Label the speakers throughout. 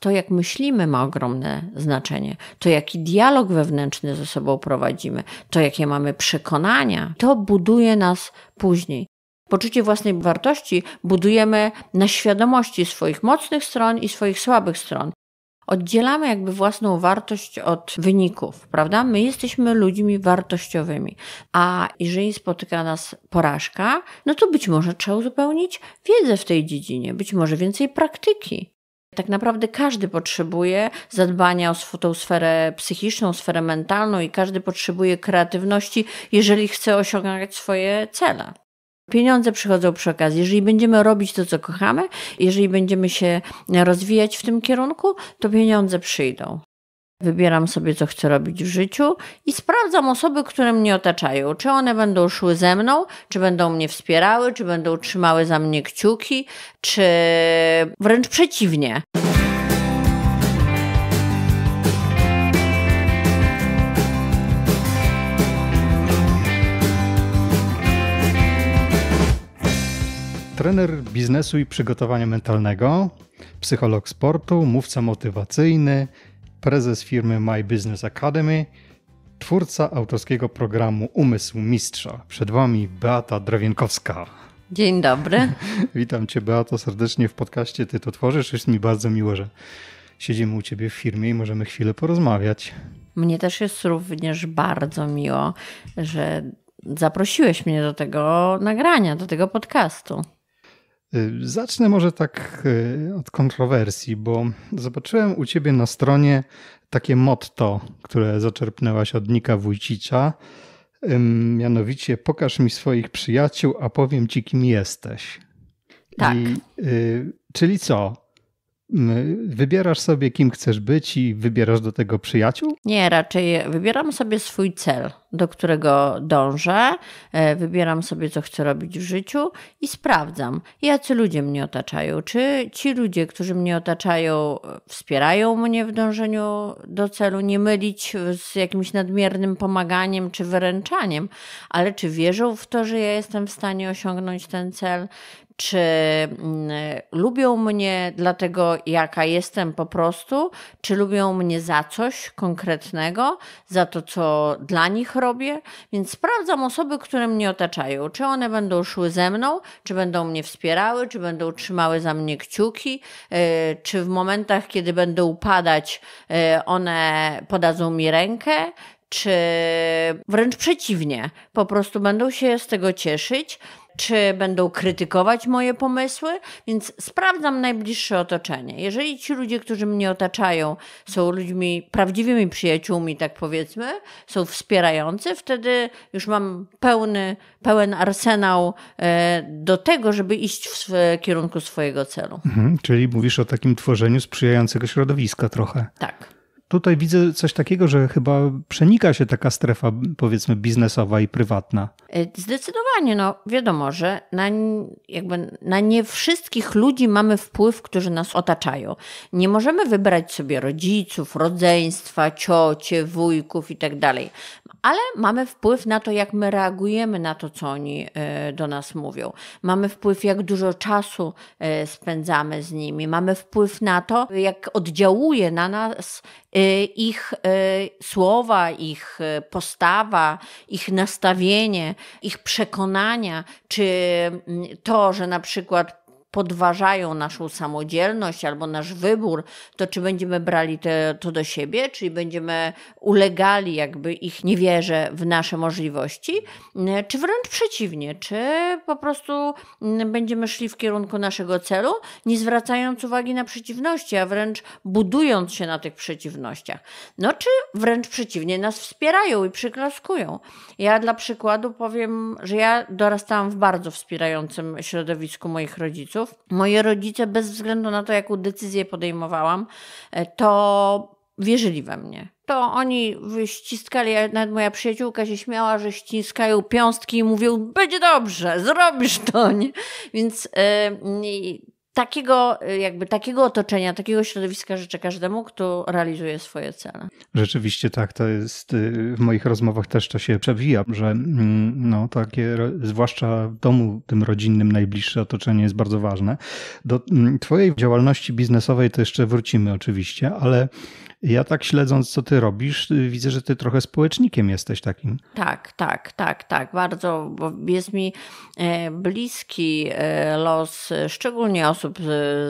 Speaker 1: To, jak myślimy, ma ogromne znaczenie. To, jaki dialog wewnętrzny ze sobą prowadzimy, to, jakie mamy przekonania, to buduje nas później. Poczucie własnej wartości budujemy na świadomości swoich mocnych stron i swoich słabych stron. Oddzielamy jakby własną wartość od wyników, prawda? My jesteśmy ludźmi wartościowymi, a jeżeli spotyka nas porażka, no to być może trzeba uzupełnić wiedzę w tej dziedzinie, być może więcej praktyki tak naprawdę każdy potrzebuje zadbania o swoją sferę psychiczną, sferę mentalną i każdy potrzebuje kreatywności, jeżeli chce osiągać swoje cele. Pieniądze przychodzą przy okazji. Jeżeli będziemy robić to, co kochamy, jeżeli będziemy się rozwijać w tym kierunku, to pieniądze przyjdą. Wybieram sobie, co chcę robić w życiu i sprawdzam osoby, które mnie otaczają. Czy one będą szły ze mną, czy będą mnie wspierały, czy będą trzymały za mnie kciuki, czy wręcz przeciwnie.
Speaker 2: trener biznesu i przygotowania mentalnego, psycholog sportu, mówca motywacyjny, prezes firmy My Business Academy, twórca autorskiego programu Umysł Mistrza. Przed Wami Beata Drewienkowska.
Speaker 1: Dzień dobry.
Speaker 2: Witam Cię, Beato, serdecznie w podcaście Ty to tworzysz. Jest mi bardzo miło, że siedzimy u Ciebie w firmie i możemy chwilę porozmawiać.
Speaker 1: Mnie też jest również bardzo miło, że zaprosiłeś mnie do tego nagrania, do tego podcastu.
Speaker 2: Y, zacznę może tak y, od kontrowersji, bo zobaczyłem u ciebie na stronie takie motto, które zaczerpnęłaś od Nika Wójcicza. Mianowicie, pokaż mi swoich przyjaciół, a powiem ci, kim jesteś. Tak. I, y, czyli co? Mm, wybierasz sobie, kim chcesz być i wybierasz do tego przyjaciół?
Speaker 1: Nie, raczej wybieram sobie swój cel, do którego dążę, e, wybieram sobie, co chcę robić w życiu i sprawdzam, jacy ludzie mnie otaczają. Czy ci ludzie, którzy mnie otaczają, wspierają mnie w dążeniu do celu, nie mylić z jakimś nadmiernym pomaganiem czy wyręczaniem, ale czy wierzą w to, że ja jestem w stanie osiągnąć ten cel? czy mm, lubią mnie dlatego, jaka jestem po prostu, czy lubią mnie za coś konkretnego, za to, co dla nich robię. Więc sprawdzam osoby, które mnie otaczają, czy one będą szły ze mną, czy będą mnie wspierały, czy będą trzymały za mnie kciuki, e, czy w momentach, kiedy będę upadać, e, one podadzą mi rękę, czy wręcz przeciwnie, po prostu będą się z tego cieszyć czy będą krytykować moje pomysły, więc sprawdzam najbliższe otoczenie. Jeżeli ci ludzie, którzy mnie otaczają, są ludźmi prawdziwymi przyjaciółmi, tak powiedzmy, są wspierający, wtedy już mam pełny, pełen arsenał e, do tego, żeby iść w kierunku swojego celu.
Speaker 2: Mhm, czyli mówisz o takim tworzeniu sprzyjającego środowiska trochę. Tak tutaj widzę coś takiego, że chyba przenika się taka strefa, powiedzmy, biznesowa i prywatna.
Speaker 1: E, zdecydowanie, no wiadomo, że na, jakby na nie wszystkich ludzi mamy wpływ, którzy nas otaczają. Nie możemy wybrać sobie rodziców, rodzeństwa, ciocie, wujków i tak dalej ale mamy wpływ na to, jak my reagujemy na to, co oni e, do nas mówią. Mamy wpływ, jak dużo czasu e, spędzamy z nimi. Mamy wpływ na to, jak oddziałuje na nas e, ich słowa, ich postawa, ich nastawienie, ich przekonania, czy mm, to, że na przykład podważają naszą samodzielność albo nasz wybór, to czy będziemy brali te, to do siebie, czyli będziemy ulegali jakby ich niewierze w nasze możliwości, czy wręcz przeciwnie, czy po prostu mm, będziemy szli w kierunku naszego celu, nie zwracając uwagi na przeciwności, a wręcz budując się na tych przeciwnościach. No czy wręcz przeciwnie, nas wspierają i przyklaskują. Ja dla przykładu powiem, że ja dorastałam w bardzo wspierającym środowisku moich rodziców, rodziców. Moi rodzice, bez względu na to, jaką decyzję podejmowałam, e, to wierzyli we mnie. To oni ściskali, nawet moja przyjaciółka się śmiała, że ściskają piąstki i mówią, będzie dobrze, zrobisz to. Nie? Więc yy, takiego, y, jakby takiego otoczenia, takiego środowiska życzę każdemu, kto realizuje swoje cele.
Speaker 2: Rzeczywiście tak, to jest y, w moich rozmowach też to się przewija, że mm, no, takie, zwłaszcza w domu tym rodzinnym, najbliższe otoczenie jest bardzo ważne. Do mm, Twojej działalności biznesowej to jeszcze wrócimy oczywiście, ale ja tak śledząc, co ty robisz, y, widzę, że ty trochę społecznikiem jesteś takim.
Speaker 1: Tak, tak, tak, tak. Bardzo jest mi e, bliski e, los, szczególnie osób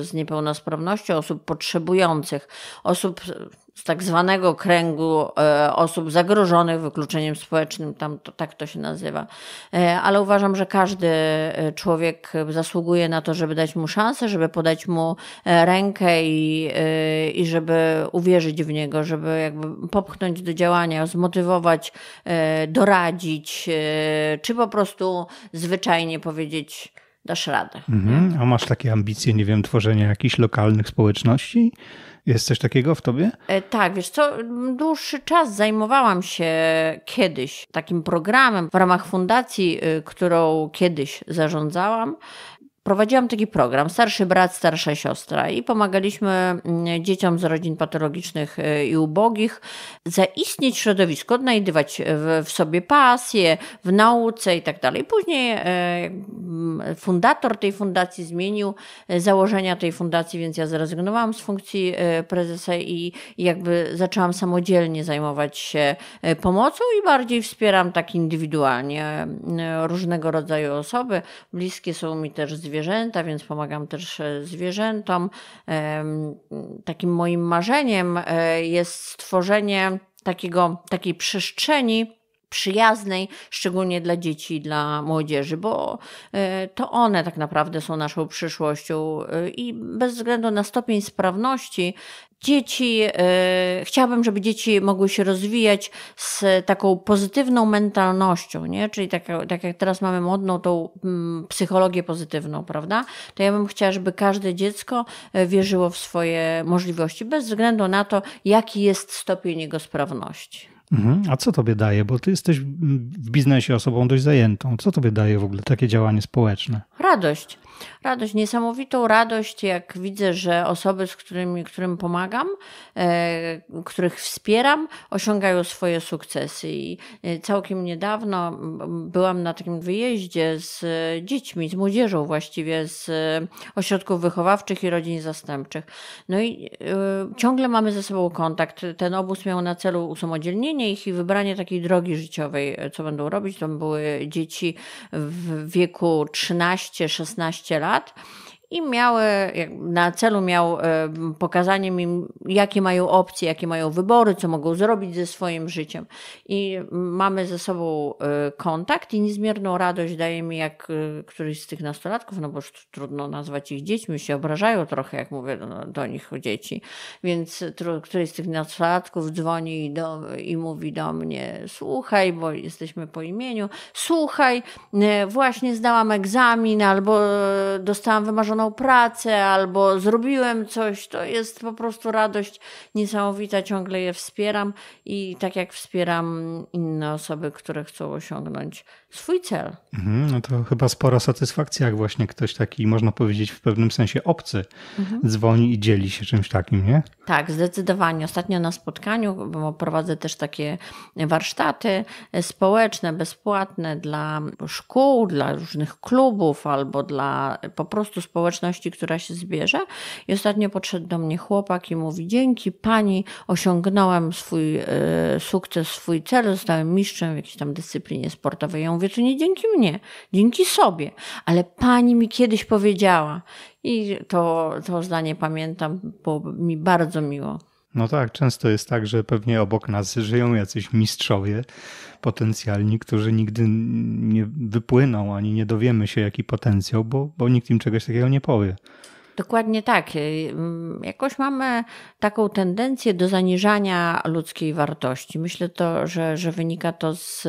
Speaker 1: z niepełnosprawnością, osób potrzebujących, osób z tak zwanego kręgu e, osób zagrożonych wykluczeniem społecznym, tam to, tak to się nazywa. E, ale uważam, że każdy e, człowiek zasługuje na to, żeby dać mu szansę, żeby podać mu rękę i, i żeby uwierzyć w niego, żeby jakby popchnąć do działania, zmotywować, doradzić, czy po prostu zwyczajnie powiedzieć, dasz radę.
Speaker 2: Mhm. A masz takie ambicje, nie wiem, tworzenia jakichś lokalnych społeczności? Jest coś takiego w tobie?
Speaker 1: E, tak, wiesz co, dłuższy czas zajmowałam się kiedyś takim programem w ramach fundacji, y, którą kiedyś zarządzałam prowadziłam taki program Starszy brat, starsza siostra i pomagaliśmy mm, dzieciom z rodzin patologicznych y, i ubogich zaistnieć środowisko, odnajdywać w sobie pasję, w nauce i tak dalej. Później e, mm, fundator tej fundacji zmienił e, założenia tej fundacji, więc ja zrezygnowałam z funkcji e, prezesa i jakby zaczęłam samodzielnie zajmować się pomocą i bardziej wspieram tak indywidualnie różnego rodzaju osoby. Bliskie są mi też zwierzęta zwierzęta, więc pomagam też e, zwierzętom. Takim moim marzeniem e, jest stworzenie takiego, takiej przestrzeni, przyjaznej, szczególnie dla dzieci i dla młodzieży, bo e, to one tak naprawdę są naszą przyszłością e, i bez względu na stopień sprawności dzieci, e, chciałabym, żeby dzieci mogły się rozwijać z taką pozytywną mentalnością, nie? Czyli tak, tak jak teraz mamy modną tą mm, psychologię pozytywną, prawda? To ja bym chciała, żeby każde dziecko wierzyło w swoje możliwości, bez względu na to, jaki jest stopień jego sprawności.
Speaker 2: Mhm. A co tobie daje? Bo ty jesteś w biznesie osobą dość zajętą. Co tobie daje w ogóle takie działanie społeczne?
Speaker 1: Radość radość, niesamowitą radość, jak widzę, że osoby, z którymi, którym pomagam, e, których wspieram, osiągają swoje sukcesy. I e, całkiem niedawno byłam na takim wyjeździe z dziećmi, z młodzieżą właściwie, z ośrodków wychowawczych i rodzin zastępczych. No i e, ciągle mamy ze sobą kontakt. Ten obóz miał na celu usamodzielnienie ich i wybranie takiej drogi życiowej, e, co będą robić. To były dzieci w wieku 13-16 lat gefordert. i miały, na celu miał e, pokazanie im, jakie mają opcje, jakie mają wybory, co mogą zrobić ze swoim życiem. I mamy ze sobą e, kontakt i niezmierną radość daje mi, jak e, któryś z tych nastolatków, no bo już trudno nazwać ich dziećmi, się obrażają trochę, jak mówię no, do, nich o dzieci, więc któryś z tych nastolatków dzwoni i, do, i mówi do mnie, słuchaj, bo jesteśmy po imieniu, słuchaj, właśnie zdałam egzamin albo dostałam wymarzoną pracę albo zrobiłem coś, to jest po prostu radość niesamowita, ciągle je wspieram i tak jak wspieram inne osoby, które chcą osiągnąć swój cel.
Speaker 2: Mhm, no to chyba spora satysfakcja, jak właśnie ktoś taki, można powiedzieć w pewnym sensie obcy, mhm. dzwoni i dzieli się czymś takim, nie?
Speaker 1: Tak, zdecydowanie. Ostatnio na spotkaniu, bo prowadzę też takie warsztaty społeczne, bezpłatne dla szkół, dla różnych klubów albo dla po prostu społecznych społeczności, która się zbierze. I ostatnio podszedł do mnie chłopak i mówi: Dzięki pani, osiągnąłem swój e, sukces, swój cel, zostałem mistrzem w jakiejś tam dyscyplinie sportowej. Ja mówię: To nie dzięki mnie, dzięki sobie, ale pani mi kiedyś powiedziała. I to, to zdanie pamiętam, bo mi bardzo miło.
Speaker 2: No tak, często jest tak, że pewnie obok nas żyją jacyś mistrzowie, potencjalni, którzy nigdy nie wypłyną ani nie dowiemy się, jaki potencjał, bo, bo nikt im czegoś takiego nie powie.
Speaker 1: Dokładnie tak. Y, jakoś mamy taką tendencję do zaniżania ludzkiej wartości. Myślę to, że, że wynika to z,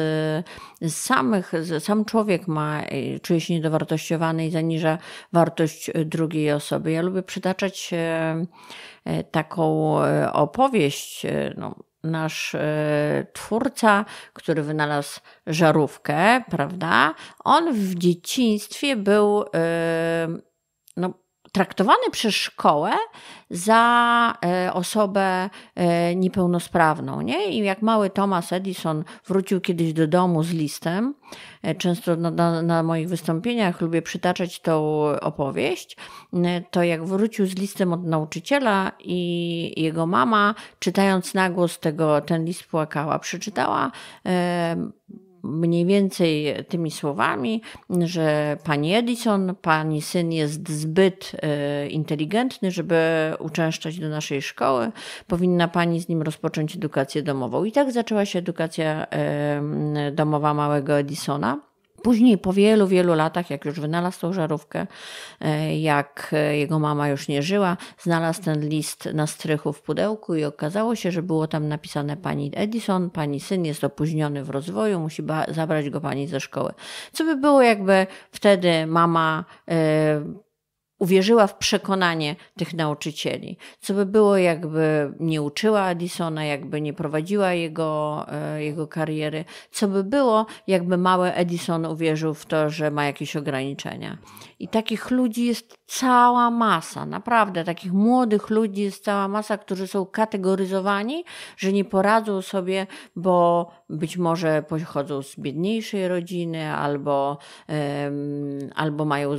Speaker 1: z samych, z, sam człowiek ma, y, czuje się niedowartościowany i zaniża wartość y, drugiej osoby. Ja lubię przytaczać taką opowieść, no, nasz e, twórca, który wynalazł żarówkę, prawda? On w dzieciństwie był e, traktowany przez szkołę za e, osobę e, niepełnosprawną. Nie? I jak mały Thomas Edison wrócił kiedyś do domu z listem, e, często na, na, na moich wystąpieniach lubię przytaczać tą opowieść, to jak wrócił z listem od nauczyciela i jego mama, czytając na głos tego, ten list płakała, przeczytała. Yy, mniej więcej tymi słowami, że pani Edison, pani syn jest zbyt e, inteligentny, żeby uczęszczać do naszej szkoły. Powinna pani z nim rozpocząć edukację domową. I tak zaczęła się edukacja e, domowa małego Edisona. Później po wielu, wielu latach, jak już wynalazł tą żarówkę, e, jak e, jego mama już nie żyła, znalazł ten list na strychu w pudełku i okazało się, że było tam napisane pani Edison, pani syn jest opóźniony w rozwoju, musi zabrać go pani ze szkoły. Co by było, jakby wtedy mama e, uwierzyła w przekonanie tych nauczycieli. Co by było, jakby nie uczyła Edisona, jakby nie prowadziła jego, e, jego kariery. Co by było, jakby mały Edison uwierzył w to, że ma jakieś ograniczenia. I takich ludzi jest cała masa, naprawdę. Takich młodych ludzi jest cała masa, którzy są kategoryzowani, że nie poradzą sobie, bo być może pochodzą z biedniejszej rodziny albo, um, albo mają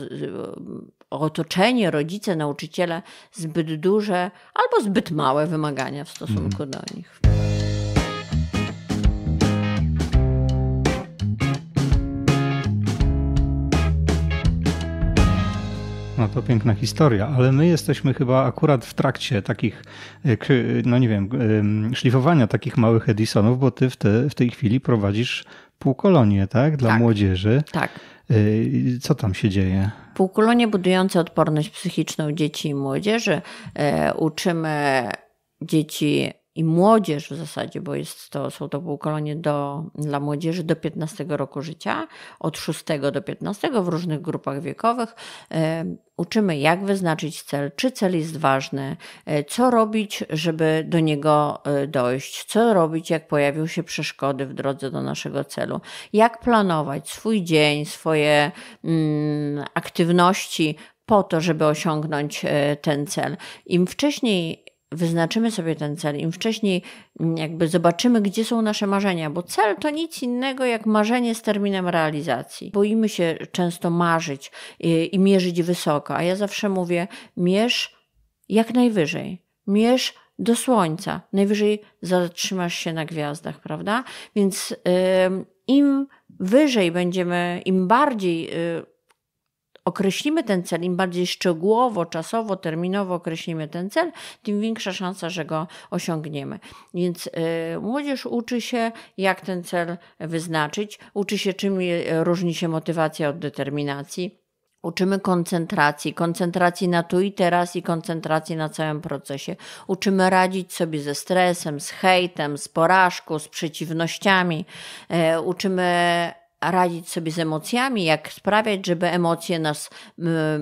Speaker 1: otoczenie, rodzice, nauczyciele zbyt duże albo zbyt małe wymagania w stosunku mm. do nich.
Speaker 2: No to piękna historia, ale my jesteśmy chyba akurat w trakcie takich, e, no nie wiem, szlifowania takich małych Edisonów, bo ty w, te, w tej chwili prowadzisz półkolonie, tak? Dla tak. młodzieży. Tak. Y, co tam się dzieje?
Speaker 1: Półkulonie budujące odporność psychiczną dzieci i młodzieży y, uczymy dzieci i młodzież w zasadzie, bo jest to, są to półkolonie do, dla młodzieży do 15 roku życia, od 6 do 15 w różnych grupach wiekowych. Uczymy, jak wyznaczyć cel, czy cel jest ważny, e, co robić, żeby do niego e, dojść, co robić, jak pojawią się przeszkody w drodze do naszego celu, jak planować swój dzień, swoje mm, aktywności po to, żeby osiągnąć e, ten cel. Im wcześniej wyznaczymy sobie ten cel, im wcześniej mm, jakby zobaczymy, gdzie są nasze marzenia, bo cel to nic innego jak marzenie z terminem realizacji. Boimy się często marzyć i, y, i mierzyć wysoko, a ja zawsze mówię, mierz jak najwyżej, mierz do słońca, najwyżej zatrzymasz się na gwiazdach, prawda? Więc im wyżej będziemy, im bardziej y, określimy ten cel, im bardziej szczegółowo, czasowo, terminowo określimy ten cel, tym większa szansa, że go osiągniemy. Więc y, młodzież uczy się, jak ten cel wyznaczyć, uczy się, czym różni się motywacja od determinacji. Uczymy koncentracji, koncentracji na tu i teraz i koncentracji na całym procesie. Uczymy radzić sobie ze stresem, z hejtem, z porażką, z przeciwnościami. E, uczymy radzić sobie z emocjami, jak sprawiać, żeby emocje nas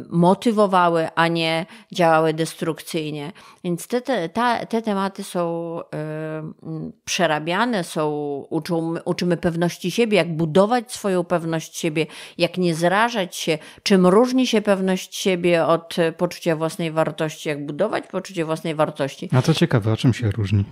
Speaker 1: motywowały, a nie działały destrukcyjnie. Więc te, te, ta, te tematy są y, przerabiane, są, uczymy uczymy pewności siebie, jak budować swoją pewność siebie, jak nie zrażać się, czym różni się pewność siebie od e, poczucia własnej wartości, jak budować poczucie własnej wartości. A
Speaker 2: to ciekawe, o czym się różni?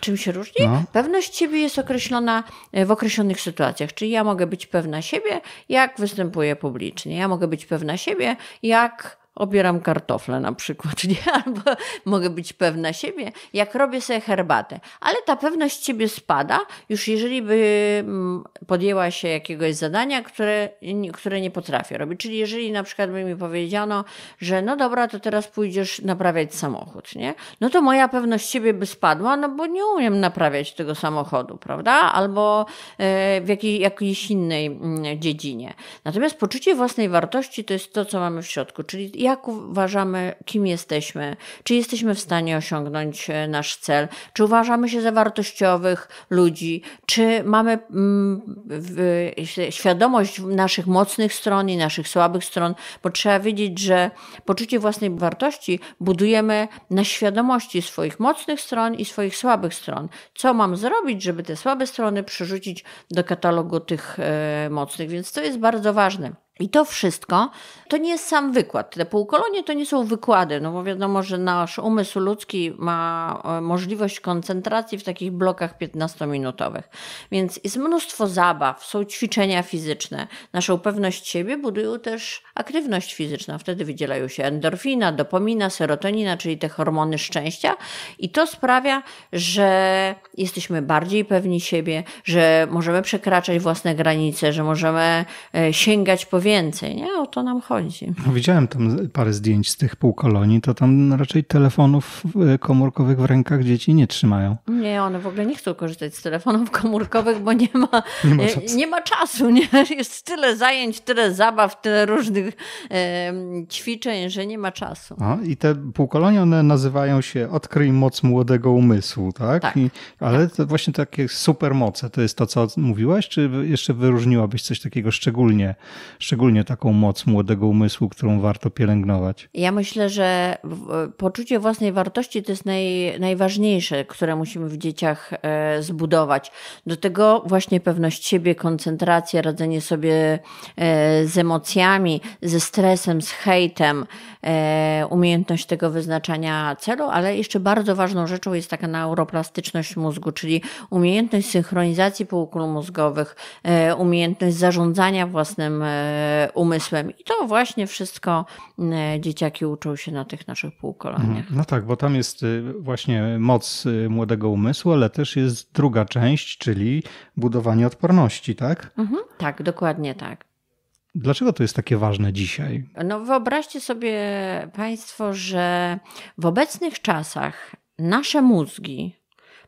Speaker 1: Czym się różni? No. Pewność siebie jest określona e, w określonych sytuacjach. Czyli ja mogę być pewna siebie, jak występuję publicznie. Ja mogę być pewna siebie, jak obieram kartofle na przykład, nie? albo mogę być pewna siebie, jak robię sobie herbatę. Ale ta pewność ciebie spada, już jeżeli by mm, podjęła się jakiegoś zadania, które, które nie potrafię robić. Czyli jeżeli na przykład by mi powiedziano, że no dobra, to teraz pójdziesz naprawiać samochód, nie? No to moja pewność siebie by spadła, no bo nie umiem naprawiać tego samochodu, prawda? Albo e, w jakiej, jakiejś innej mm, dziedzinie. Natomiast poczucie własnej wartości to jest to, co mamy w środku, czyli jak uważamy, kim jesteśmy, czy jesteśmy w stanie osiągnąć e, nasz cel, czy uważamy się za wartościowych ludzi, czy mamy mm, świadomość naszych mocnych stron i naszych słabych stron, bo trzeba wiedzieć, że poczucie własnej wartości budujemy na świadomości swoich mocnych stron i swoich słabych stron. Co mam zrobić, żeby te słabe strony przerzucić do katalogu tych e, mocnych, więc to jest bardzo ważne. I to wszystko to nie jest sam wykład. Te półkolonie to nie są wykłady, no bo wiadomo, że nasz umysł ludzki ma e, możliwość koncentracji w takich blokach 15-minutowych. Więc jest mnóstwo zabaw, są ćwiczenia fizyczne. Naszą pewność siebie budują też aktywność fizyczna. Wtedy wydzielają się endorfina, dopomina serotonina, czyli te hormony szczęścia, i to sprawia, że jesteśmy bardziej pewni siebie, że możemy przekraczać własne granice, że możemy e, sięgać po więcej, nie? O to nam chodzi. No,
Speaker 2: widziałem tam parę zdjęć z tych półkolonii, to tam raczej telefonów y, komórkowych w rękach dzieci nie trzymają.
Speaker 1: Nie, one w ogóle nie chcą korzystać z telefonów komórkowych, bo nie ma, nie ma y, czasu. Nie ma czasu nie? Jest tyle zajęć, tyle zabaw, tyle różnych e, ćwiczeń, że nie ma czasu. A,
Speaker 2: I te półkolonie, one nazywają się Odkryj moc młodego umysłu, tak? tak. I, ale tak. właśnie takie supermoce, to jest to, co mówiłaś, czy jeszcze wyróżniłabyś coś takiego szczególnie, szczególnie szczególnie taką moc młodego umysłu, którą warto pielęgnować.
Speaker 1: Ja myślę, że poczucie własnej wartości to jest naj, najważniejsze, które musimy w dzieciach e, zbudować. Do tego właśnie pewność siebie, koncentracja, radzenie sobie e, z emocjami, ze stresem, z hejtem, e, umiejętność tego wyznaczania celu, ale jeszcze bardzo ważną rzeczą jest taka neuroplastyczność mózgu, czyli umiejętność synchronizacji półkul mózgowych, umiejętność zarządzania własnym E, umysłem. I to właśnie wszystko e, dzieciaki uczą się na tych naszych półkolaniach.
Speaker 2: Mhm. No tak, bo tam jest y, właśnie moc y, młodego umysłu, ale też jest druga część, czyli budowanie odporności, tak?
Speaker 1: Mhm, tak, dokładnie tak.
Speaker 2: Dlaczego to jest takie ważne dzisiaj?
Speaker 1: No wyobraźcie sobie Państwo, że w obecnych czasach nasze mózgi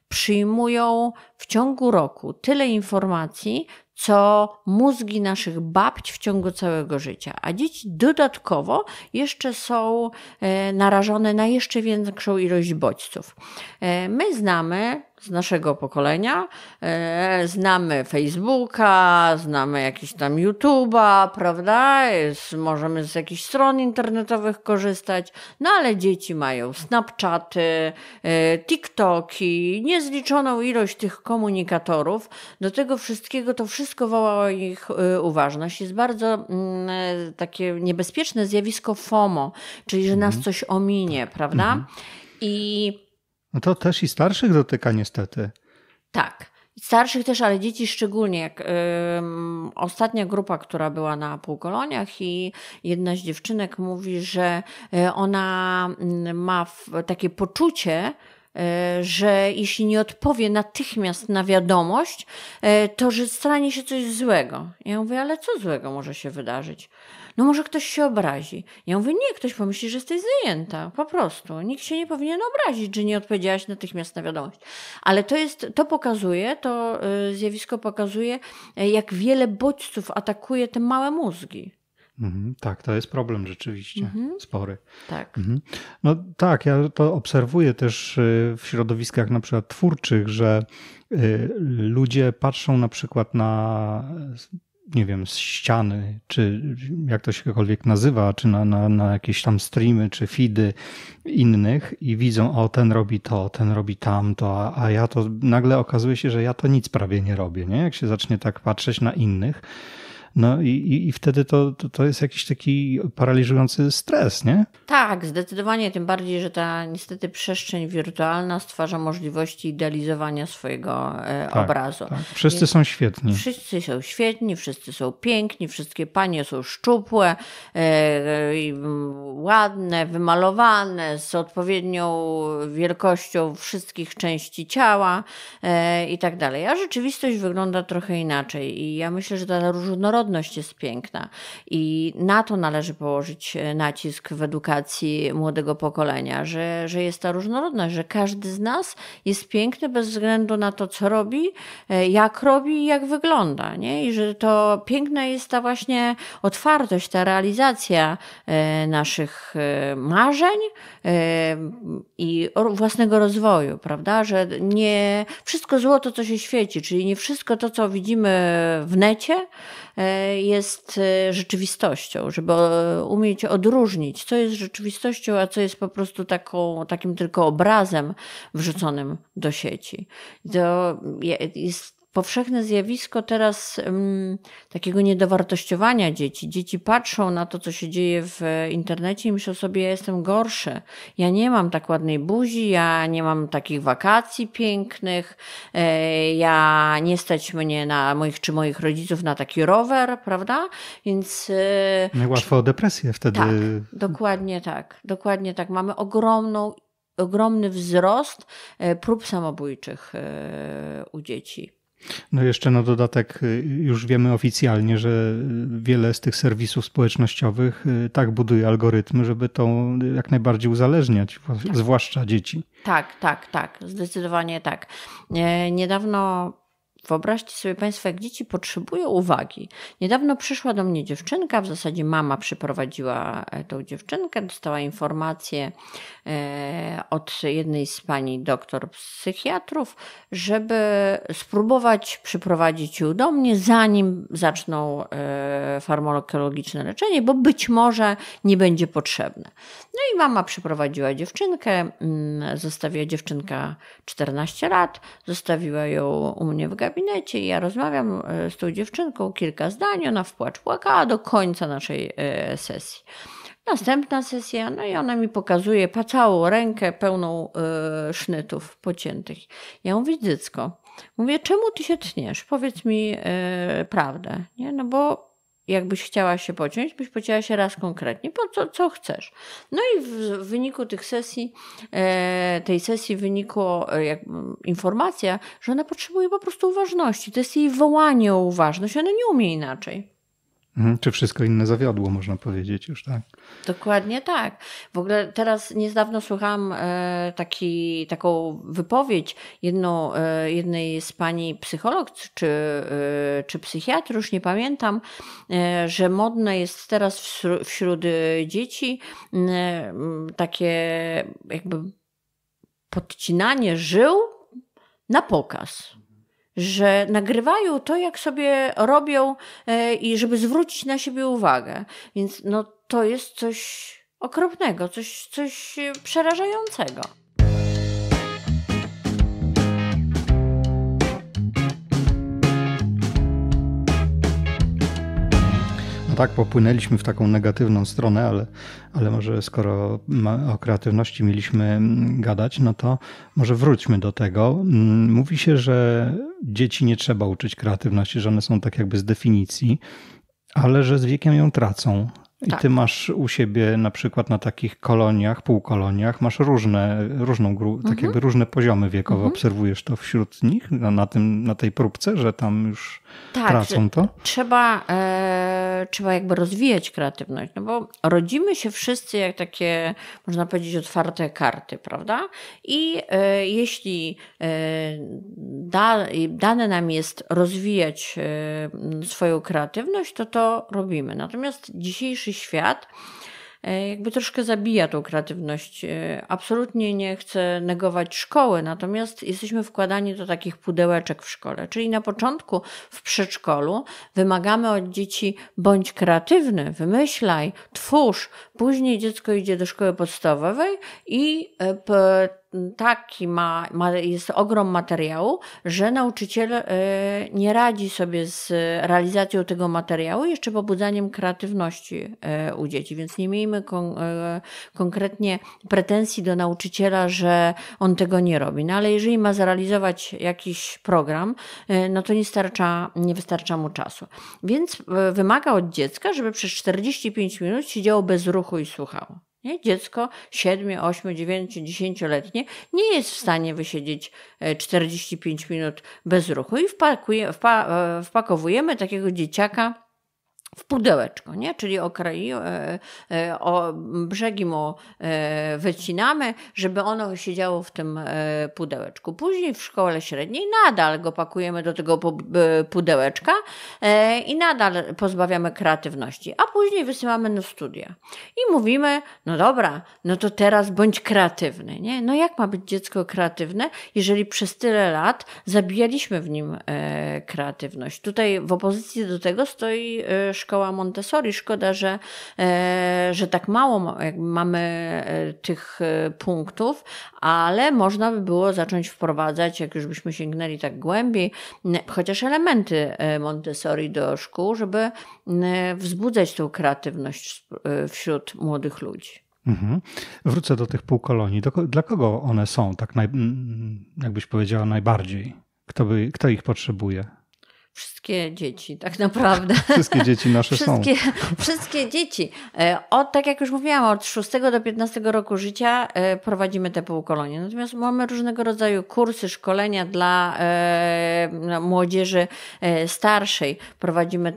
Speaker 1: przyjmują w ciągu roku tyle informacji, co mózgi naszych babć w ciągu całego życia, a dzieci dodatkowo jeszcze są e, narażone na jeszcze większą ilość bodźców. E, my znamy z naszego pokolenia e, znamy Facebooka, znamy jakiś tam YouTube'a, prawda? Jest, możemy z jakichś stron internetowych korzystać, no ale dzieci mają Snapchaty, e, TikToki, niezliczoną ilość tych komunikatorów. Do tego wszystkiego to wszystko o ich e, uważność. Jest bardzo mm, takie niebezpieczne zjawisko FOMO, czyli że nas mhm. coś ominie, tak. prawda? Mhm. I no
Speaker 2: to też i starszych dotyka niestety.
Speaker 1: Tak. Starszych też, ale dzieci szczególnie. Jak, ostatnia grupa, która była na półkoloniach i jedna z dziewczynek mówi, że y, ona mm, ma w, takie poczucie, y, że jeśli nie odpowie natychmiast na wiadomość, y, to że stanie się coś złego. Ja mówię, ale co złego może się wydarzyć? no może ktoś się obrazi. Ja mówię, nie, ktoś pomyśli, że jesteś zajęta, po prostu. Nikt się nie powinien obrazić, że nie odpowiedziałaś natychmiast na wiadomość. Ale to jest, to pokazuje, to y, zjawisko pokazuje, y, jak wiele bodźców atakuje te małe mózgi.
Speaker 2: Mhm, tak, to jest problem rzeczywiście, mhm. spory. Tak. Mhm. No tak, ja to obserwuję też y, w środowiskach na przykład twórczych, że ludzie patrzą na przykład na nie wiem, z ściany, czy jak to się jakkolwiek nazywa, czy na, na, na jakieś tam streamy, czy feedy innych i widzą, o ten robi to, ten robi tamto, a, a ja to, nagle okazuje się, że ja to nic prawie nie robię, nie? Jak się zacznie tak patrzeć na innych, no i, i, i wtedy to, to, to, jest jakiś taki paraliżujący stres, nie?
Speaker 1: Tak, zdecydowanie, tym bardziej, że ta niestety przestrzeń wirtualna stwarza możliwości idealizowania swojego e, tak, obrazu. Tak. Wszyscy Więc są świetni. Wszyscy są świetni, wszyscy są piękni, wszystkie panie są szczupłe, e, e, mm, ładne, wymalowane, z odpowiednią wielkością wszystkich części ciała i tak dalej. A rzeczywistość wygląda trochę inaczej i ja myślę, że ta różnorodność różnorodność jest piękna i na to należy położyć e, nacisk w edukacji młodego pokolenia, że, że jest ta różnorodność, że każdy z nas jest piękny bez względu na to, co robi, e, jak robi i jak wygląda. Nie? I że to piękna jest ta właśnie otwartość, ta realizacja e, naszych marzeń i własnego rozwoju, prawda? Że nie wszystko złoto, co się świeci, czyli nie wszystko to, co widzimy w necie, jest e, rzeczywistością, żeby e, umieć odróżnić, co jest rzeczywistością, a co jest po prostu taką, takim tylko obrazem wrzuconym do sieci. To jest powszechne zjawisko teraz um, takiego niedowartościowania dzieci. Dzieci patrzą na to, co się dzieje w internecie i myślą sobie, ja jestem gorszy. Ja nie mam tak ładnej buzi, ja nie mam takich wakacji pięknych, e, ja nie stać mnie na moich czy moich rodziców na taki rower, prawda? Więc... E,
Speaker 2: no łatwo o depresję wtedy. Tak,
Speaker 1: dokładnie tak. Dokładnie tak. Mamy ogromną ogromny wzrost e, prób samobójczych e, u dzieci.
Speaker 2: No jeszcze na dodatek y, już wiemy oficjalnie, że y, wiele z tych serwisów społecznościowych y, tak buduje algorytmy, żeby to jak najbardziej uzależniać, tak. zwłaszcza dzieci.
Speaker 1: Tak, tak, tak, zdecydowanie tak. E, niedawno Wyobraźcie sobie Państwo, jak dzieci potrzebują uwagi. Niedawno przyszła do mnie dziewczynka, w zasadzie mama przyprowadziła e, tą dziewczynkę, dostała informację e, od jednej z pani doktor psychiatrów, żeby spróbować przyprowadzić ją do mnie, zanim zaczną e, farmakologiczne leczenie, bo być może nie będzie potrzebne. No i mama przyprowadziła dziewczynkę, mm, zostawiła dziewczynka 14 lat, zostawiła ją u mnie w gabinecie gabinecie i ja rozmawiam e, z tą dziewczynką kilka zdań, ona w płacz płakała do końca naszej e, sesji. Następna sesja, no i ona mi pokazuje całą rękę pełną e, sznytów pociętych. Ja mówię, dziecko, mówię, czemu ty się tniesz? Powiedz mi prawdę, nie? No bo jakbyś chciała się pociąć, byś pocięła się raz konkretnie, po co, co chcesz. No i w, w wyniku tych sesji, e, tej sesji wynikło e, informacja, że ona potrzebuje po prostu uważności. To jest jej wołanie o uważność, ona nie umie inaczej.
Speaker 2: Mhm. Czy wszystko inne zawiodło, można powiedzieć już, tak?
Speaker 1: Dokładnie tak. W ogóle teraz niedawno słuchałam e, taki, taką wypowiedź jedno e, jednej z pani psycholog czy, e, czy psychiatr, już nie pamiętam, że modne jest teraz wśród dzieci takie jakby podcinanie żył na pokaz że nagrywają to, jak sobie robią e, i żeby zwrócić na siebie uwagę. Więc no, to jest coś okropnego, coś, coś przerażającego.
Speaker 2: tak, popłynęliśmy w taką negatywną stronę, ale, ale może skoro o kreatywności mieliśmy mm, gadać, no to może wróćmy do tego. Mm, mówi się, że dzieci nie trzeba uczyć kreatywności, że one są tak jakby z definicji, ale że z wiekiem ją tracą. I tak. ty masz u siebie na przykład na takich koloniach, półkoloniach, masz różne, różną tak mhm. jakby różne poziomy wiekowe. Mhm. Obserwujesz to wśród nich na, na, tym, na tej próbce, że tam już tak, tracą to?
Speaker 1: Trzeba, e, trzeba jakby rozwijać kreatywność, no bo rodzimy się wszyscy jak takie, można powiedzieć, otwarte karty, prawda? I e, jeśli e, da, dane nam jest rozwijać e, swoją kreatywność, to to robimy. Natomiast dzisiejszy świat E, jakby troszkę zabija tą kreatywność. E, absolutnie nie chcę negować szkoły, natomiast jesteśmy wkładani do takich pudełeczek w szkole. Czyli na początku w przedszkolu wymagamy od dzieci bądź kreatywny, wymyślaj, twórz. Później dziecko idzie do szkoły podstawowej i e, taki ma, ma, jest ogrom materiału, że nauczyciel y, nie radzi sobie z realizacją tego materiału, jeszcze pobudzaniem kreatywności y, u dzieci. Więc nie miejmy kon, y, konkretnie pretensji do nauczyciela, że on tego nie robi. No ale jeżeli ma zrealizować jakiś program, no to nie, starcza, nie wystarcza mu czasu. Więc wymaga od dziecka, żeby przez 45 minut siedziało bez ruchu i słuchał. Nie? Dziecko 7, 8, 9, 10-letnie nie jest w stanie wysiedzieć 45 e, minut bez ruchu i wpakuje, wpa, e, wpakowujemy takiego dzieciaka w pudełeczko, nie? czyli okrai, e, e, o brzegi mu e, wycinamy, żeby ono siedziało w tym pudełeczku. Później w szkole średniej nadal go pakujemy do tego pudełeczka i nadal pozbawiamy kreatywności, a później wysyłamy na studia i mówimy, no dobra, no to teraz bądź kreatywny. Nie? No jak ma być dziecko kreatywne, jeżeli przez tyle lat zabijaliśmy w nim kreatywność? Tutaj w opozycji do tego stoi szkoła Montessori. Szkoda, że, e, że tak mało mamy e, tych e, punktów, ale można by było zacząć wprowadzać, jak już byśmy sięgnęli tak głębiej, chociaż elementy Montessori do szkół, żeby wzbudzać tą kreatywność wśród młodych ludzi.
Speaker 2: Mhm. Wrócę do tych półkolonii. Dla kogo one są, tak naj, jakbyś powiedziała, najbardziej? Kto, by, kto ich potrzebuje?
Speaker 1: Wszystkie dzieci, tak naprawdę. Wszystkie dzieci nasze wszystkie, są. Wszystkie dzieci. E, od, tak jak już mówiłam, od 6 do 15 roku życia e, prowadzimy te półkolonie. Natomiast mamy różnego rodzaju kursy, szkolenia dla e, no, młodzieży starszej. Prowadzimy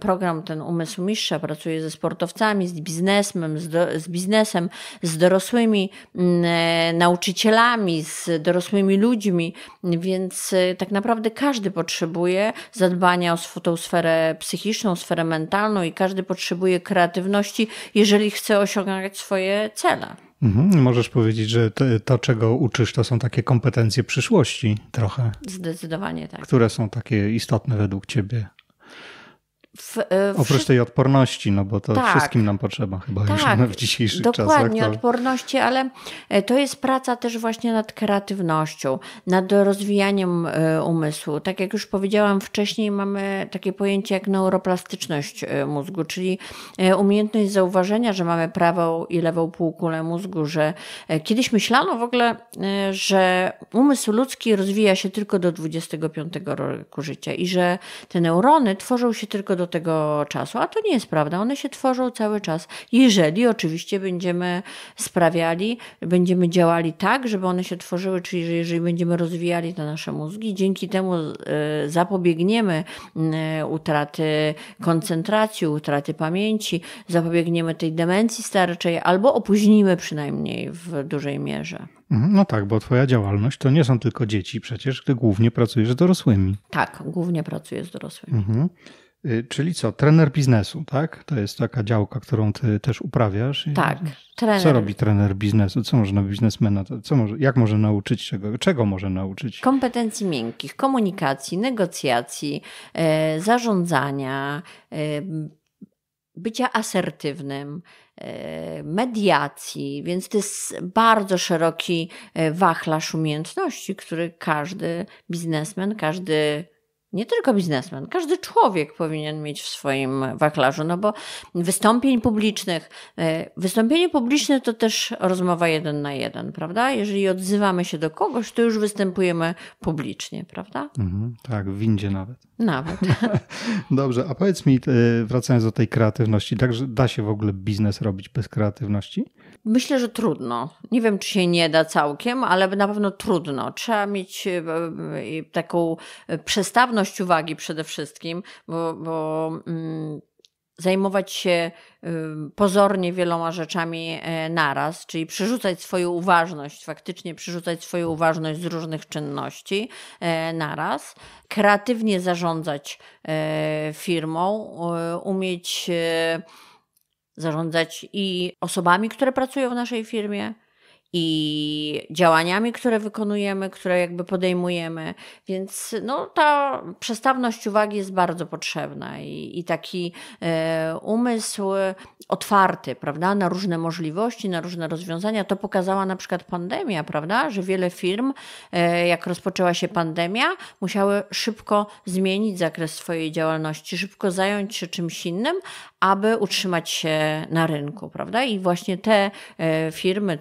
Speaker 1: program ten Umysł Mistrza, pracuje ze sportowcami, z biznesem, z, do, z biznesem, z dorosłymi mm, nauczycielami, z dorosłymi ludźmi, więc tak naprawdę każdy potrzebuje zadbania o swoją sferę psychiczną, sferę mentalną i każdy potrzebuje kreatywności, jeżeli chce osiągać swoje cele.
Speaker 2: Mhm. Możesz powiedzieć, że to, czego uczysz, to są takie kompetencje przyszłości trochę. Zdecydowanie tak. Które są takie istotne według ciebie?
Speaker 1: W, e, w... Oprócz
Speaker 2: tej odporności, no bo to tak, wszystkim nam potrzeba chyba tak, już w dzisiejszych czasach. Dokładnie, to... Tak.
Speaker 1: odporności, ale e, to jest praca też właśnie nad kreatywnością, nad rozwijaniem e, umysłu. Tak jak już powiedziałam wcześniej, mamy takie pojęcie jak neuroplastyczność mózgu, czyli umiejętność zauważenia, że mamy prawą i lewą półkulę mózgu, że kiedyś myślano w ogóle, że umysł ludzki rozwija się tylko do 25 roku życia i że te neurony tworzą się tylko do do tego czasu, a to nie jest prawda. One się tworzą cały czas, jeżeli oczywiście będziemy sprawiali, będziemy działali tak, żeby one się tworzyły, czyli jeżeli będziemy rozwijali te nasze mózgi, dzięki temu e, zapobiegniemy utraty koncentracji, utraty pamięci, zapobiegniemy tej demencji starczej albo opóźnimy przynajmniej w dużej mierze.
Speaker 2: Mhm, no tak, bo Twoja działalność to nie są tylko dzieci, przecież Ty głównie pracujesz z dorosłymi.
Speaker 1: Tak, głównie pracuję z dorosłymi.
Speaker 2: Mhm. Y, czyli co, trener biznesu, tak? To jest taka działka, którą ty też uprawiasz.
Speaker 1: Tak, trener. Co robi
Speaker 2: trener biznesu? Co można biznesmena? Co może, jak może nauczyć czego? Czego może nauczyć?
Speaker 1: Kompetencji miękkich, komunikacji, negocjacji, e, zarządzania, e, bycia asertywnym, e, mediacji, więc to jest bardzo szeroki wachlarz umiejętności, który każdy biznesmen, każdy nie tylko biznesmen, każdy człowiek powinien mieć w swoim wachlarzu, no bo wystąpień publicznych, e, wystąpienie publiczne to też rozmowa jeden na jeden, prawda? Jeżeli odzywamy się do kogoś, to już występujemy publicznie, prawda?
Speaker 2: Mhm, tak, w windzie nawet. Nawet. Dobrze, a powiedz mi, e, wracając do tej kreatywności, także da się w ogóle biznes robić bez kreatywności?
Speaker 1: Myślę, że trudno. Nie wiem, czy się nie da całkiem, ale na pewno trudno. Trzeba mieć e, e, taką e, przestawność uwagi przede wszystkim, bo, bo mm, zajmować się pozornie wieloma rzeczami naraz, czyli przerzucać swoją uważność, faktycznie przerzucać swoją uważność z różnych czynności naraz, kreatywnie zarządzać firmą, umieć zarządzać i osobami, które pracują w naszej firmie, i działaniami, które wykonujemy, które jakby podejmujemy. Więc no, ta przestawność uwagi jest bardzo potrzebna i, i taki e, umysł otwarty, prawda, na różne możliwości, na różne rozwiązania. To pokazała na przykład pandemia, prawda, że wiele firm, e, jak rozpoczęła się pandemia, musiały szybko zmienić zakres swojej działalności, szybko zająć się czymś innym, aby utrzymać się na rynku, prawda? I właśnie te e, firmy,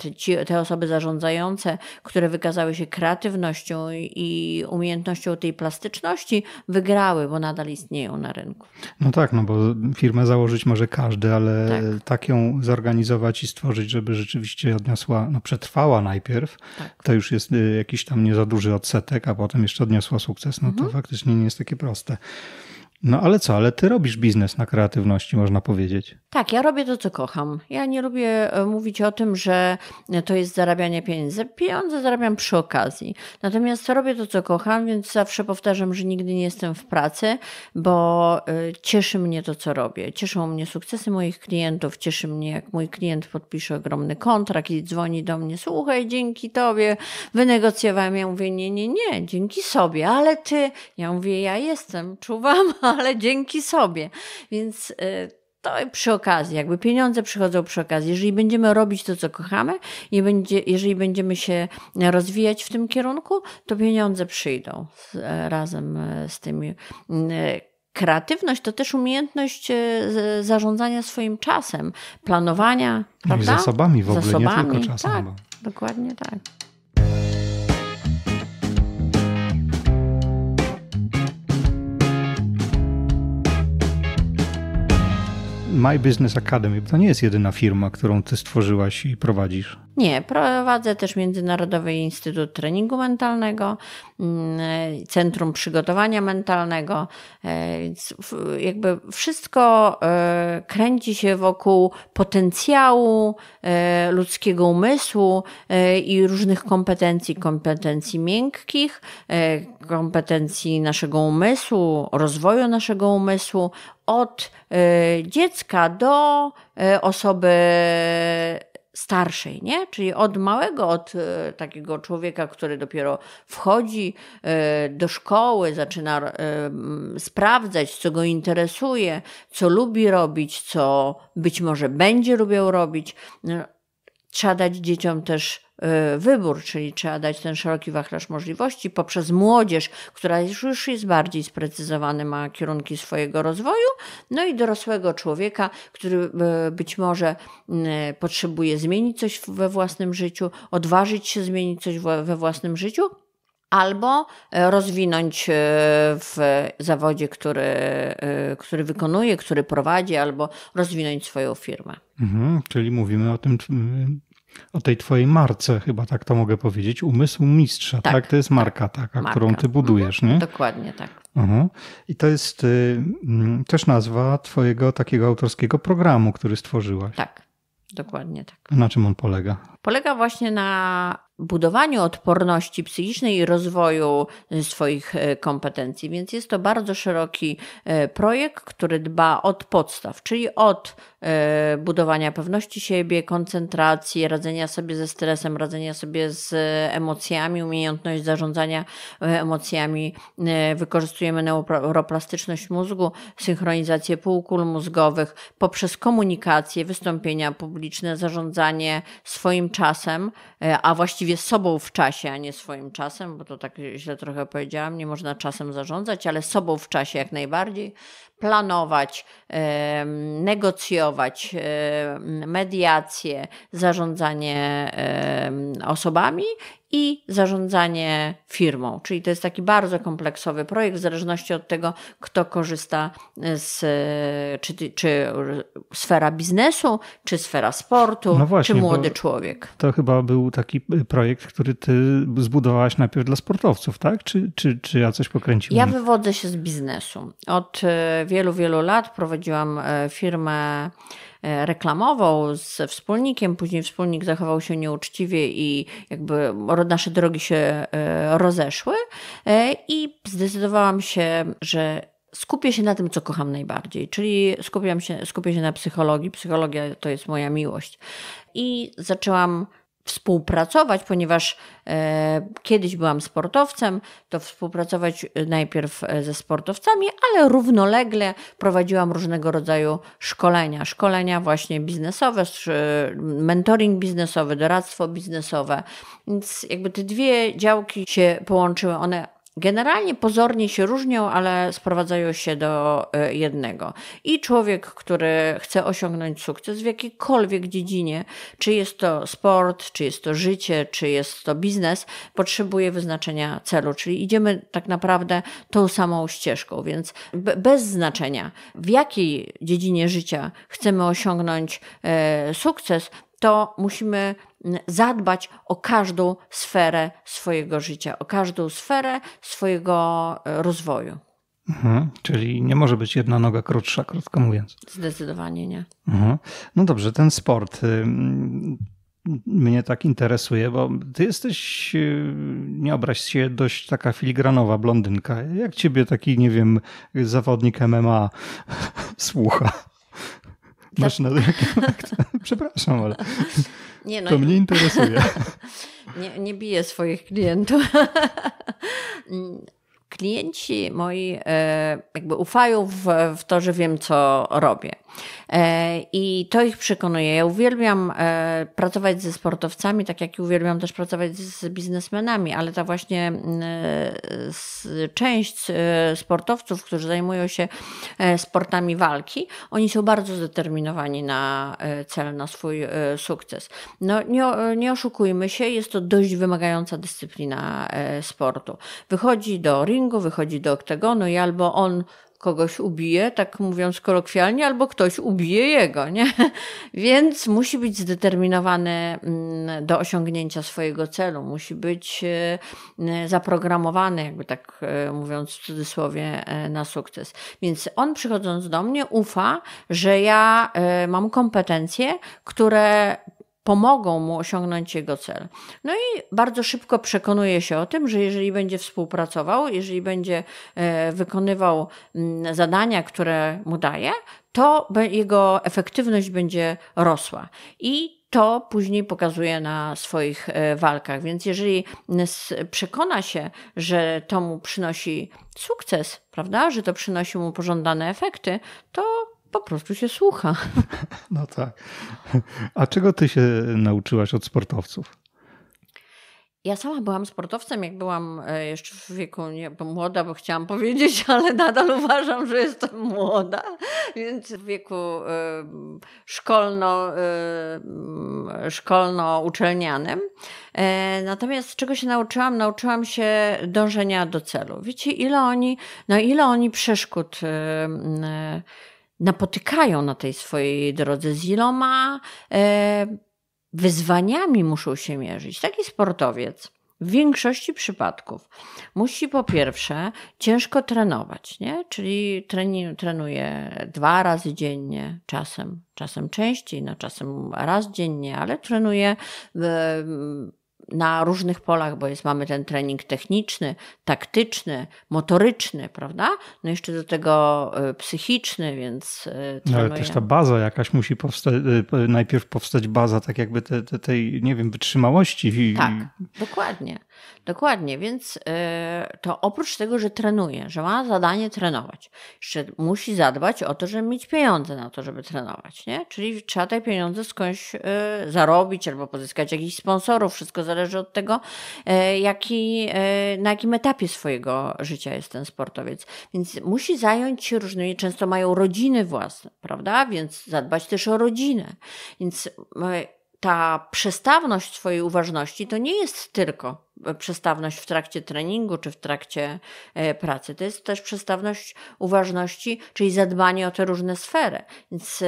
Speaker 1: te, osoby zarządzające, które wykazały się kreatywnością i umiejętnością tej plastyczności, wygrały, bo nadal istnieją na rynku.
Speaker 2: No tak, no bo firmę założyć może każdy, ale tak, tak ją zorganizować i stworzyć, żeby rzeczywiście odniosła, no przetrwała najpierw, tak. to już jest y, jakiś tam nie za duży odsetek, a potem jeszcze odniosła sukces, no to mhm. faktycznie nie jest takie proste. No ale co, ale ty robisz biznes na kreatywności, można powiedzieć.
Speaker 1: Tak, ja robię to, co kocham. Ja nie lubię e, mówić o tym, że to jest zarabianie pieniędzy. Pieniądze zarabiam przy okazji. Natomiast robię to, co kocham, więc zawsze powtarzam, że nigdy nie jestem w pracy, bo e, cieszy mnie to, co robię. Cieszą mnie sukcesy moich klientów, cieszy mnie, jak mój klient podpisze ogromny kontrakt i dzwoni do mnie, słuchaj, dzięki tobie wynegocjowałem. Ja mówię, nie, nie, nie, dzięki sobie, ale ty. Ja mówię, ja jestem, czuwam ale dzięki sobie. Więc y, to przy okazji, jakby pieniądze przychodzą przy okazji. Jeżeli będziemy robić to, co kochamy, i będzie, jeżeli będziemy się rozwijać w tym kierunku, to pieniądze przyjdą e, razem e, z tymi. E, kreatywność to też umiejętność zarządzania swoim czasem, planowania, I prawda? I zasobami w ogóle, zasobami. nie tylko czasem. Tak, dokładnie tak.
Speaker 2: My Business Academy. To nie jest jedyna firma, którą ty stworzyłaś i prowadzisz.
Speaker 1: Nie, prowadzę też Międzynarodowy Instytut Treningu Mentalnego, mm, Centrum Przygotowania Mentalnego, e, więc jakby wszystko e, kręci się wokół potencjału e, ludzkiego umysłu i różnych kompetencji, kompetencji miękkich, kompetencji naszego umysłu, rozwoju naszego umysłu, od dziecka do osoby starszej, nie? Czyli od małego, od e, takiego człowieka, który dopiero wchodzi e, do szkoły, zaczyna e, sprawdzać, co go interesuje, co lubi robić, co być może będzie lubił robić. No, trzeba dać dzieciom też Y, wybór, czyli trzeba dać ten szeroki wachlarz możliwości poprzez młodzież, która już jest bardziej sprecyzowana, ma kierunki swojego rozwoju, no i dorosłego człowieka, który y, być może y, potrzebuje zmienić coś we własnym życiu, odważyć się zmienić coś we własnym życiu, albo rozwinąć w zawodzie, który, który wykonuje, który prowadzi, albo rozwinąć swoją firmę.
Speaker 2: Mhm, czyli mówimy o tym o tej twojej marce, chyba tak to mogę powiedzieć, umysł mistrza, tak? tak? To jest marka tak. taka, marka. którą ty mhm. budujesz, nie? Dokładnie tak. Mhm. I to jest y, mm, też nazwa twojego takiego autorskiego programu, który stworzyłaś.
Speaker 1: Tak, dokładnie tak.
Speaker 2: Na czym on polega?
Speaker 1: Polega właśnie na budowaniu odporności psychicznej i rozwoju y, swoich y, kompetencji. Więc jest to bardzo szeroki y, projekt, który dba od podstaw, czyli od budowania pewności siebie, koncentracji, radzenia sobie ze stresem, radzenia sobie z emocjami, umiejętność zarządzania emocjami. Wykorzystujemy neuroplastyczność mózgu, synchronizację półkul mózgowych poprzez komunikację, wystąpienia publiczne, zarządzanie swoim czasem, a właściwie właściwie sobą w czasie, a nie swoim czasem, bo to tak źle trochę powiedziałam, nie można czasem zarządzać, ale sobą w czasie jak najbardziej, planować, negocjować, mediację, zarządzanie osobami i zarządzanie firmą. Czyli to jest taki bardzo kompleksowy projekt, w zależności od tego, kto korzysta z, czy, czy sfera biznesu, czy sfera sportu, no właśnie, czy młody człowiek.
Speaker 2: To chyba był taki projekt, który ty zbudowałaś najpierw dla sportowców, tak? Czy, czy, czy ja coś pokręciłam? Ja
Speaker 1: wywodzę się z biznesu. Od e, wielu, wielu lat prowadziłam e, firmę E, reklamował ze wspólnikiem, później wspólnik zachował się nieuczciwie i jakby nasze drogi się e, rozeszły. E, I zdecydowałam się, że skupię się na tym, co kocham najbardziej, czyli skupiam się, skupię się na psychologii. Psychologia to jest moja miłość. I zaczęłam współpracować, ponieważ e, kiedyś byłam sportowcem, to współpracować najpierw e, ze sportowcami, ale równolegle prowadziłam różnego rodzaju szkolenia. Szkolenia właśnie biznesowe, e, mentoring biznesowy, doradztwo biznesowe. Więc jakby te dwie działki się połączyły, one Generalnie pozornie się różnią, ale sprowadzają się do e, jednego. I człowiek, który chce osiągnąć sukces w jakiejkolwiek dziedzinie, czy jest to sport, czy jest to życie, czy jest to biznes, potrzebuje wyznaczenia celu, czyli idziemy tak naprawdę tą samą ścieżką, więc bez znaczenia, w jakiej dziedzinie życia chcemy osiągnąć e, sukces, to musimy mm, zadbać o każdą sferę swojego życia, o każdą sferę swojego e, rozwoju.
Speaker 2: Mhm, czyli nie może być jedna noga krótsza, krótko mówiąc.
Speaker 1: Zdecydowanie nie.
Speaker 2: Mhm. No dobrze, ten sport y, mnie tak interesuje, bo ty jesteś, y, nie obraź się, dość taka filigranowa blondynka. Jak ciebie taki, nie wiem, zawodnik MMA słucha? Tak. Masz na tak, tak. Przepraszam, ale
Speaker 1: nie, no, to mnie interesuje. nie, nie biję swoich klientów. Klienci moi e, jakby ufają w, w to, że wiem, co robię. E, I to ich przekonuje. Ja uwielbiam e, pracować ze sportowcami, tak jak uwielbiam też pracować z biznesmenami, ale ta właśnie e, część sportowców, którzy zajmują się sportami walki, oni są bardzo zdeterminowani na cel, na swój sukces. No, nie, nie oszukujmy się, jest to dość wymagająca dyscyplina sportu. Wychodzi do ringu, wychodzi do oktagonu i albo on kogoś ubije, tak mówiąc kolokwialnie, albo ktoś ubije jego, nie? Więc musi być zdeterminowany mm, do osiągnięcia swojego celu, musi być e, zaprogramowany, jakby tak e, mówiąc w cudzysłowie, e, na sukces. Więc on przychodząc do mnie ufa, że ja mam kompetencje, które pomogą mu osiągnąć jego cel. No i bardzo szybko przekonuje się o tym, że jeżeli będzie współpracował, jeżeli będzie e, wykonywał mm, zadania, które mu daje, to jego efektywność będzie rosła. I to później pokazuje na swoich e, walkach. Więc jeżeli przekona się, że to mu przynosi sukces, prawda, że to przynosi mu pożądane efekty, to po prostu się słucha.
Speaker 2: No tak. A czego ty się nauczyłaś od sportowców?
Speaker 1: Ja sama byłam sportowcem, jak byłam e, jeszcze w wieku nie, bo młoda, bo chciałam powiedzieć, ale nadal uważam, że jestem młoda, więc w wieku e, szkolno, e, szkolno-uczelnianym. Natomiast czego się nauczyłam? Nauczyłam się dążenia do celu. Wiecie, ile oni, na no ile oni przeszkód napotykają na tej swojej drodze, z iloma e, wyzwaniami muszą się mierzyć. Taki sportowiec w większości przypadków musi po pierwsze ciężko trenować, nie? czyli treni, trenuje dwa razy dziennie, czasem, czasem częściej, no czasem raz dziennie, ale trenuje na różnych polach, bo jest, mamy ten trening techniczny, taktyczny, motoryczny, prawda? No jeszcze do tego e, psychiczny, więc. E, no Ale też ta
Speaker 2: baza jakaś musi powstać, e, najpierw powstać baza, tak jakby te, te, tej, nie wiem, wytrzymałości. Tak,
Speaker 1: dokładnie. Dokładnie, więc y, to oprócz tego, że trenuje, że ma zadanie trenować, jeszcze musi zadbać o to, żeby mieć pieniądze na to, żeby trenować, nie? Czyli trzeba te pieniądze skądś y, zarobić albo pozyskać jakichś sponsorów. Wszystko zależy od tego, y, jaki, na jakim etapie swojego życia jest ten sportowiec. Więc musi zająć się różnymi, często mają rodziny własne, prawda? Więc zadbać też o rodzinę. Więc ta przestawność swojej uważności to nie jest tylko przestawność w trakcie treningu czy w trakcie e, pracy. To jest też przestawność uważności, czyli zadbanie o te różne sfery. Więc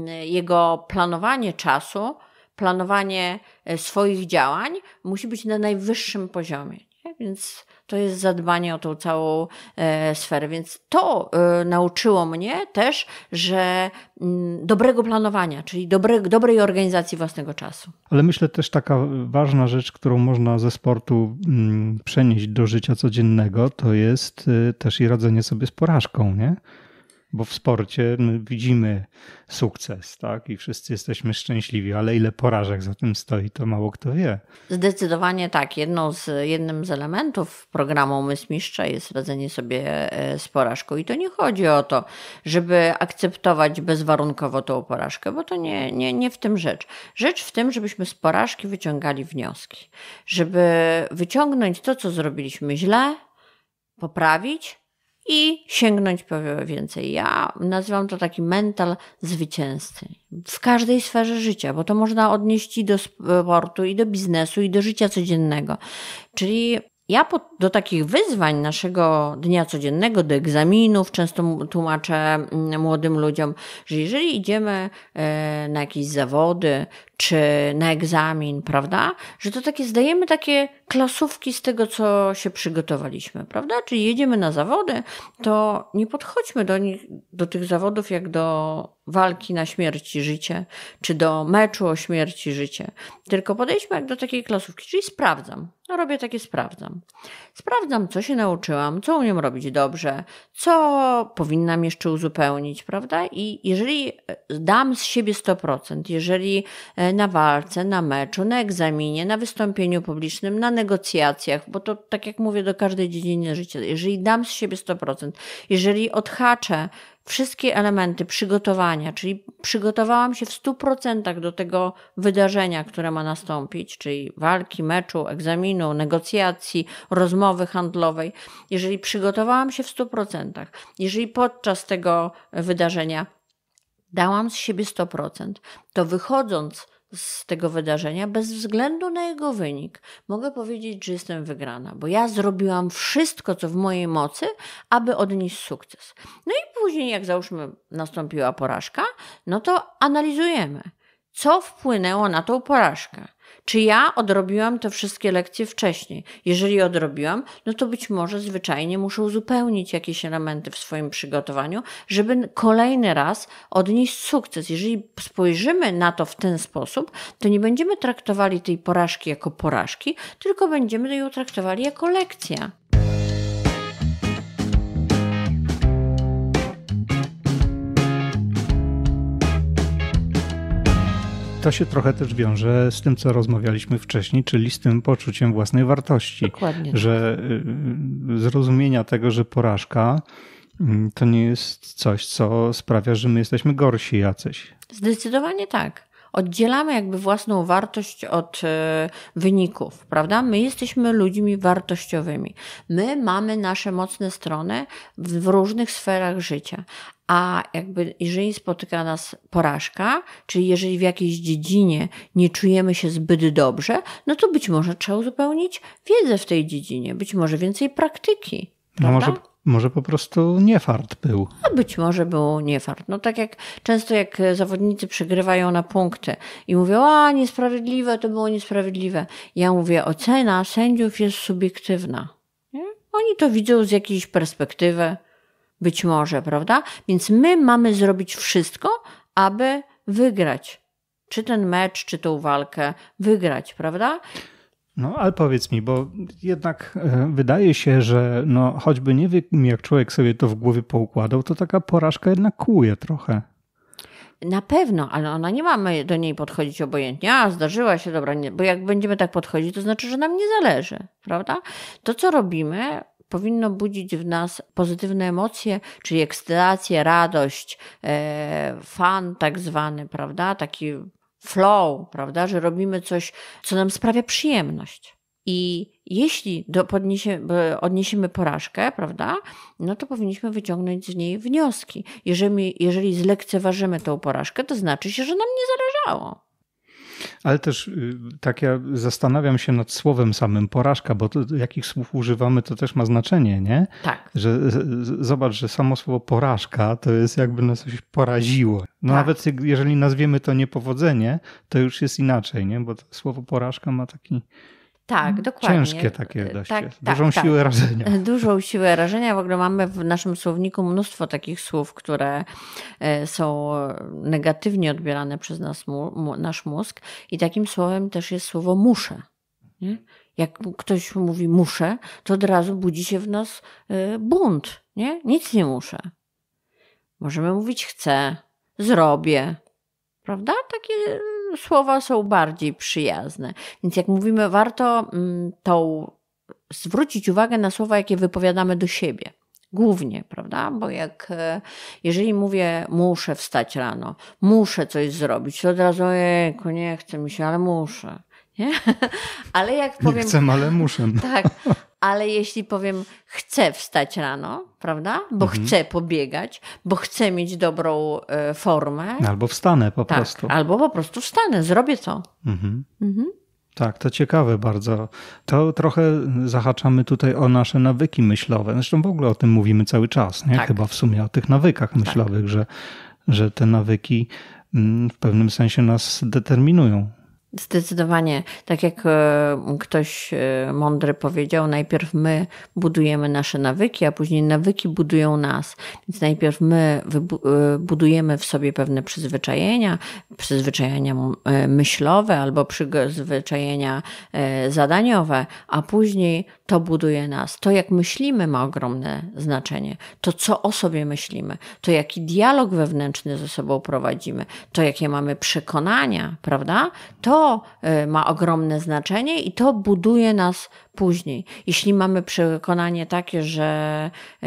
Speaker 1: e, jego planowanie czasu, planowanie e, swoich działań musi być na najwyższym poziomie. Więc to jest zadbanie o tą całą e, sferę. Więc to e, nauczyło mnie też, że mm, dobrego planowania, czyli dobre, dobrej organizacji własnego czasu.
Speaker 2: Ale myślę też taka ważna rzecz, którą można ze sportu mm, przenieść do życia codziennego, to jest e, też i radzenie sobie z porażką, nie? bo w sporcie widzimy sukces, tak? I wszyscy jesteśmy szczęśliwi, ale ile porażek za tym stoi, to mało kto wie.
Speaker 1: Zdecydowanie tak. Jedną z, jednym z elementów programu Umysł Mistrza jest radzenie sobie e, z porażką. I to nie chodzi o to, żeby akceptować bezwarunkowo tą porażkę, bo to nie, nie, nie w tym rzecz. Rzecz w tym, żebyśmy z porażki wyciągali wnioski. Żeby wyciągnąć to, co zrobiliśmy źle, poprawić, i sięgnąć po więcej. Ja nazywam to taki mental zwycięzcy w każdej sferze życia, bo to można odnieść i do sportu, i do biznesu, i do życia codziennego. Czyli ja po, do takich wyzwań naszego dnia codziennego, do egzaminów, często tłumaczę mm, młodym ludziom, że jeżeli idziemy e, na jakieś zawody, czy na egzamin, prawda? Że to takie zdajemy takie klasówki z tego, co się przygotowaliśmy, prawda? Czyli jedziemy na zawody, to nie podchodźmy do, nich, do tych zawodów jak do walki na śmierć i życie, czy do meczu o śmierć i życie, tylko podejdźmy jak do takiej klasówki, czyli sprawdzam. No robię takie sprawdzam. Sprawdzam, co się nauczyłam, co umiem robić dobrze, co powinnam jeszcze uzupełnić, prawda? I jeżeli dam z siebie 100%, jeżeli e, na walce, na meczu, na egzaminie, na wystąpieniu publicznym, na negocjacjach, bo to tak jak mówię do każdej dziedziny życia, jeżeli dam z siebie 100%, jeżeli odhaczę wszystkie elementy przygotowania, czyli przygotowałam się w 100% do tego wydarzenia, które ma nastąpić, czyli walki, meczu, egzaminu, negocjacji, rozmowy handlowej. Jeżeli przygotowałam się w 100%, jeżeli podczas tego wydarzenia dałam z siebie 100%, to wychodząc z tego wydarzenia bez względu na jego wynik. Mogę powiedzieć, że jestem wygrana, bo ja zrobiłam wszystko, co w mojej mocy, aby odnieść sukces. No i później, jak załóżmy, nastąpiła porażka, no to analizujemy. Co wpłynęło na tą porażkę? Czy ja odrobiłam te wszystkie lekcje wcześniej? Jeżeli odrobiłam, no to być może zwyczajnie muszę uzupełnić jakieś elementy w swoim przygotowaniu, żeby kolejny raz odnieść sukces. Jeżeli spojrzymy na to w ten sposób, to nie będziemy traktowali tej porażki jako porażki, tylko będziemy ją traktowali jako lekcja.
Speaker 2: To się trochę też wiąże z tym, co rozmawialiśmy wcześniej, czyli z tym poczuciem własnej wartości. Dokładnie. Że tak. y, zrozumienia tego, że porażka mm, to nie jest coś, co sprawia, że my jesteśmy gorsi jacyś.
Speaker 1: Zdecydowanie tak oddzielamy jakby własną wartość od e, wyników, prawda? My jesteśmy ludźmi wartościowymi. My mamy nasze mocne strony w różnych sferach życia. A jakby jeżeli spotyka nas porażka, czyli jeżeli w jakiejś dziedzinie nie czujemy się zbyt dobrze, no to być może trzeba uzupełnić wiedzę w tej dziedzinie, być może więcej praktyki. No może
Speaker 2: może po prostu nie fart był.
Speaker 1: A być może był nie fart. No tak jak często jak zawodnicy przegrywają na punkty i mówią, a niesprawiedliwe, to było niesprawiedliwe. Ja mówię, ocena sędziów jest subiektywna. Nie? Oni to widzą z jakiejś perspektywy, być może, prawda? Więc my mamy zrobić wszystko, aby wygrać. Czy ten mecz, czy tą walkę wygrać, prawda?
Speaker 2: No, ale powiedz mi, bo jednak e, wydaje się, że no, choćby nie wiem, jak człowiek sobie to w głowie poukładał, to taka porażka jednak kłuje trochę.
Speaker 1: Na pewno, ale ona nie mamy do niej podchodzić obojętnie. A, zdarzyła się, dobra, nie, bo jak będziemy tak podchodzić, to znaczy, że nam nie zależy, prawda? To, co robimy, powinno budzić w nas pozytywne emocje, czyli ekscytację, radość, e, fan tak zwany, prawda? Taki flow, prawda, że robimy coś, co nam sprawia przyjemność. I jeśli do podniesie, odniesiemy porażkę, prawda, no to powinniśmy wyciągnąć z niej wnioski. Jeżeli, jeżeli zlekceważymy tą porażkę, to znaczy się, że nam nie zależało.
Speaker 2: Ale też y, tak ja zastanawiam się nad słowem samym porażka, bo to, jakich słów używamy, to też ma znaczenie, nie? Tak. Że, zobacz, że samo słowo porażka to jest jakby nas coś poraziło. No tak. nawet jeżeli nazwiemy to niepowodzenie, to już jest inaczej, nie? Bo słowo porażka ma taki tak, mhm. dokładnie. Ciężkie takie dość. Tak, Dużą tak, siłę tak. rażenia.
Speaker 1: Dużą siłę rażenia. W ogóle mamy w naszym słowniku mnóstwo takich słów, które e, są negatywnie odbierane przez nas, nasz mózg. I takim słowem też jest słowo muszę. Nie? Jak ktoś mówi muszę, to od razu budzi się w nas e, bunt. Nie? Nic nie muszę. Możemy mówić chcę, zrobię. Prawda? Takie słowa są bardziej przyjazne. Więc jak mówimy, warto mm, tą, zwrócić uwagę na słowa, jakie wypowiadamy do siebie. Głównie, prawda? Bo jak, e, jeżeli mówię, muszę wstać rano, muszę coś zrobić, to od razu, ojejku, nie chce mi się, ale muszę. Nie? Ale jak powiem. Nie chcę, ale muszę. Tak, ale jeśli powiem, chcę wstać rano, prawda? Bo mhm. chcę pobiegać, bo chcę mieć dobrą y, formę.
Speaker 2: Albo wstanę po tak, prostu.
Speaker 1: Albo po prostu wstanę, zrobię co. Mhm. Mhm.
Speaker 2: Tak, to ciekawe bardzo. To trochę zahaczamy tutaj o nasze nawyki myślowe. Zresztą w ogóle o tym mówimy cały czas, nie? Tak. Chyba w sumie o tych nawykach tak. myślowych, tak. że, że te nawyki mm, w pewnym sensie nas determinują.
Speaker 1: Zdecydowanie, tak jak e, ktoś e, mądry powiedział, najpierw my budujemy nasze nawyki, a później nawyki budują nas. Więc najpierw my e, budujemy w sobie pewne przyzwyczajenia, przyzwyczajenia myślowe albo przyzwyczajenia zadaniowe, a później to buduje nas. To, jak myślimy, ma ogromne znaczenie. To, co o sobie myślimy, to, jaki dialog wewnętrzny ze sobą prowadzimy, to, jakie mamy przekonania, prawda? To y, ma ogromne znaczenie i to buduje nas później. Jeśli mamy przekonanie takie, że y,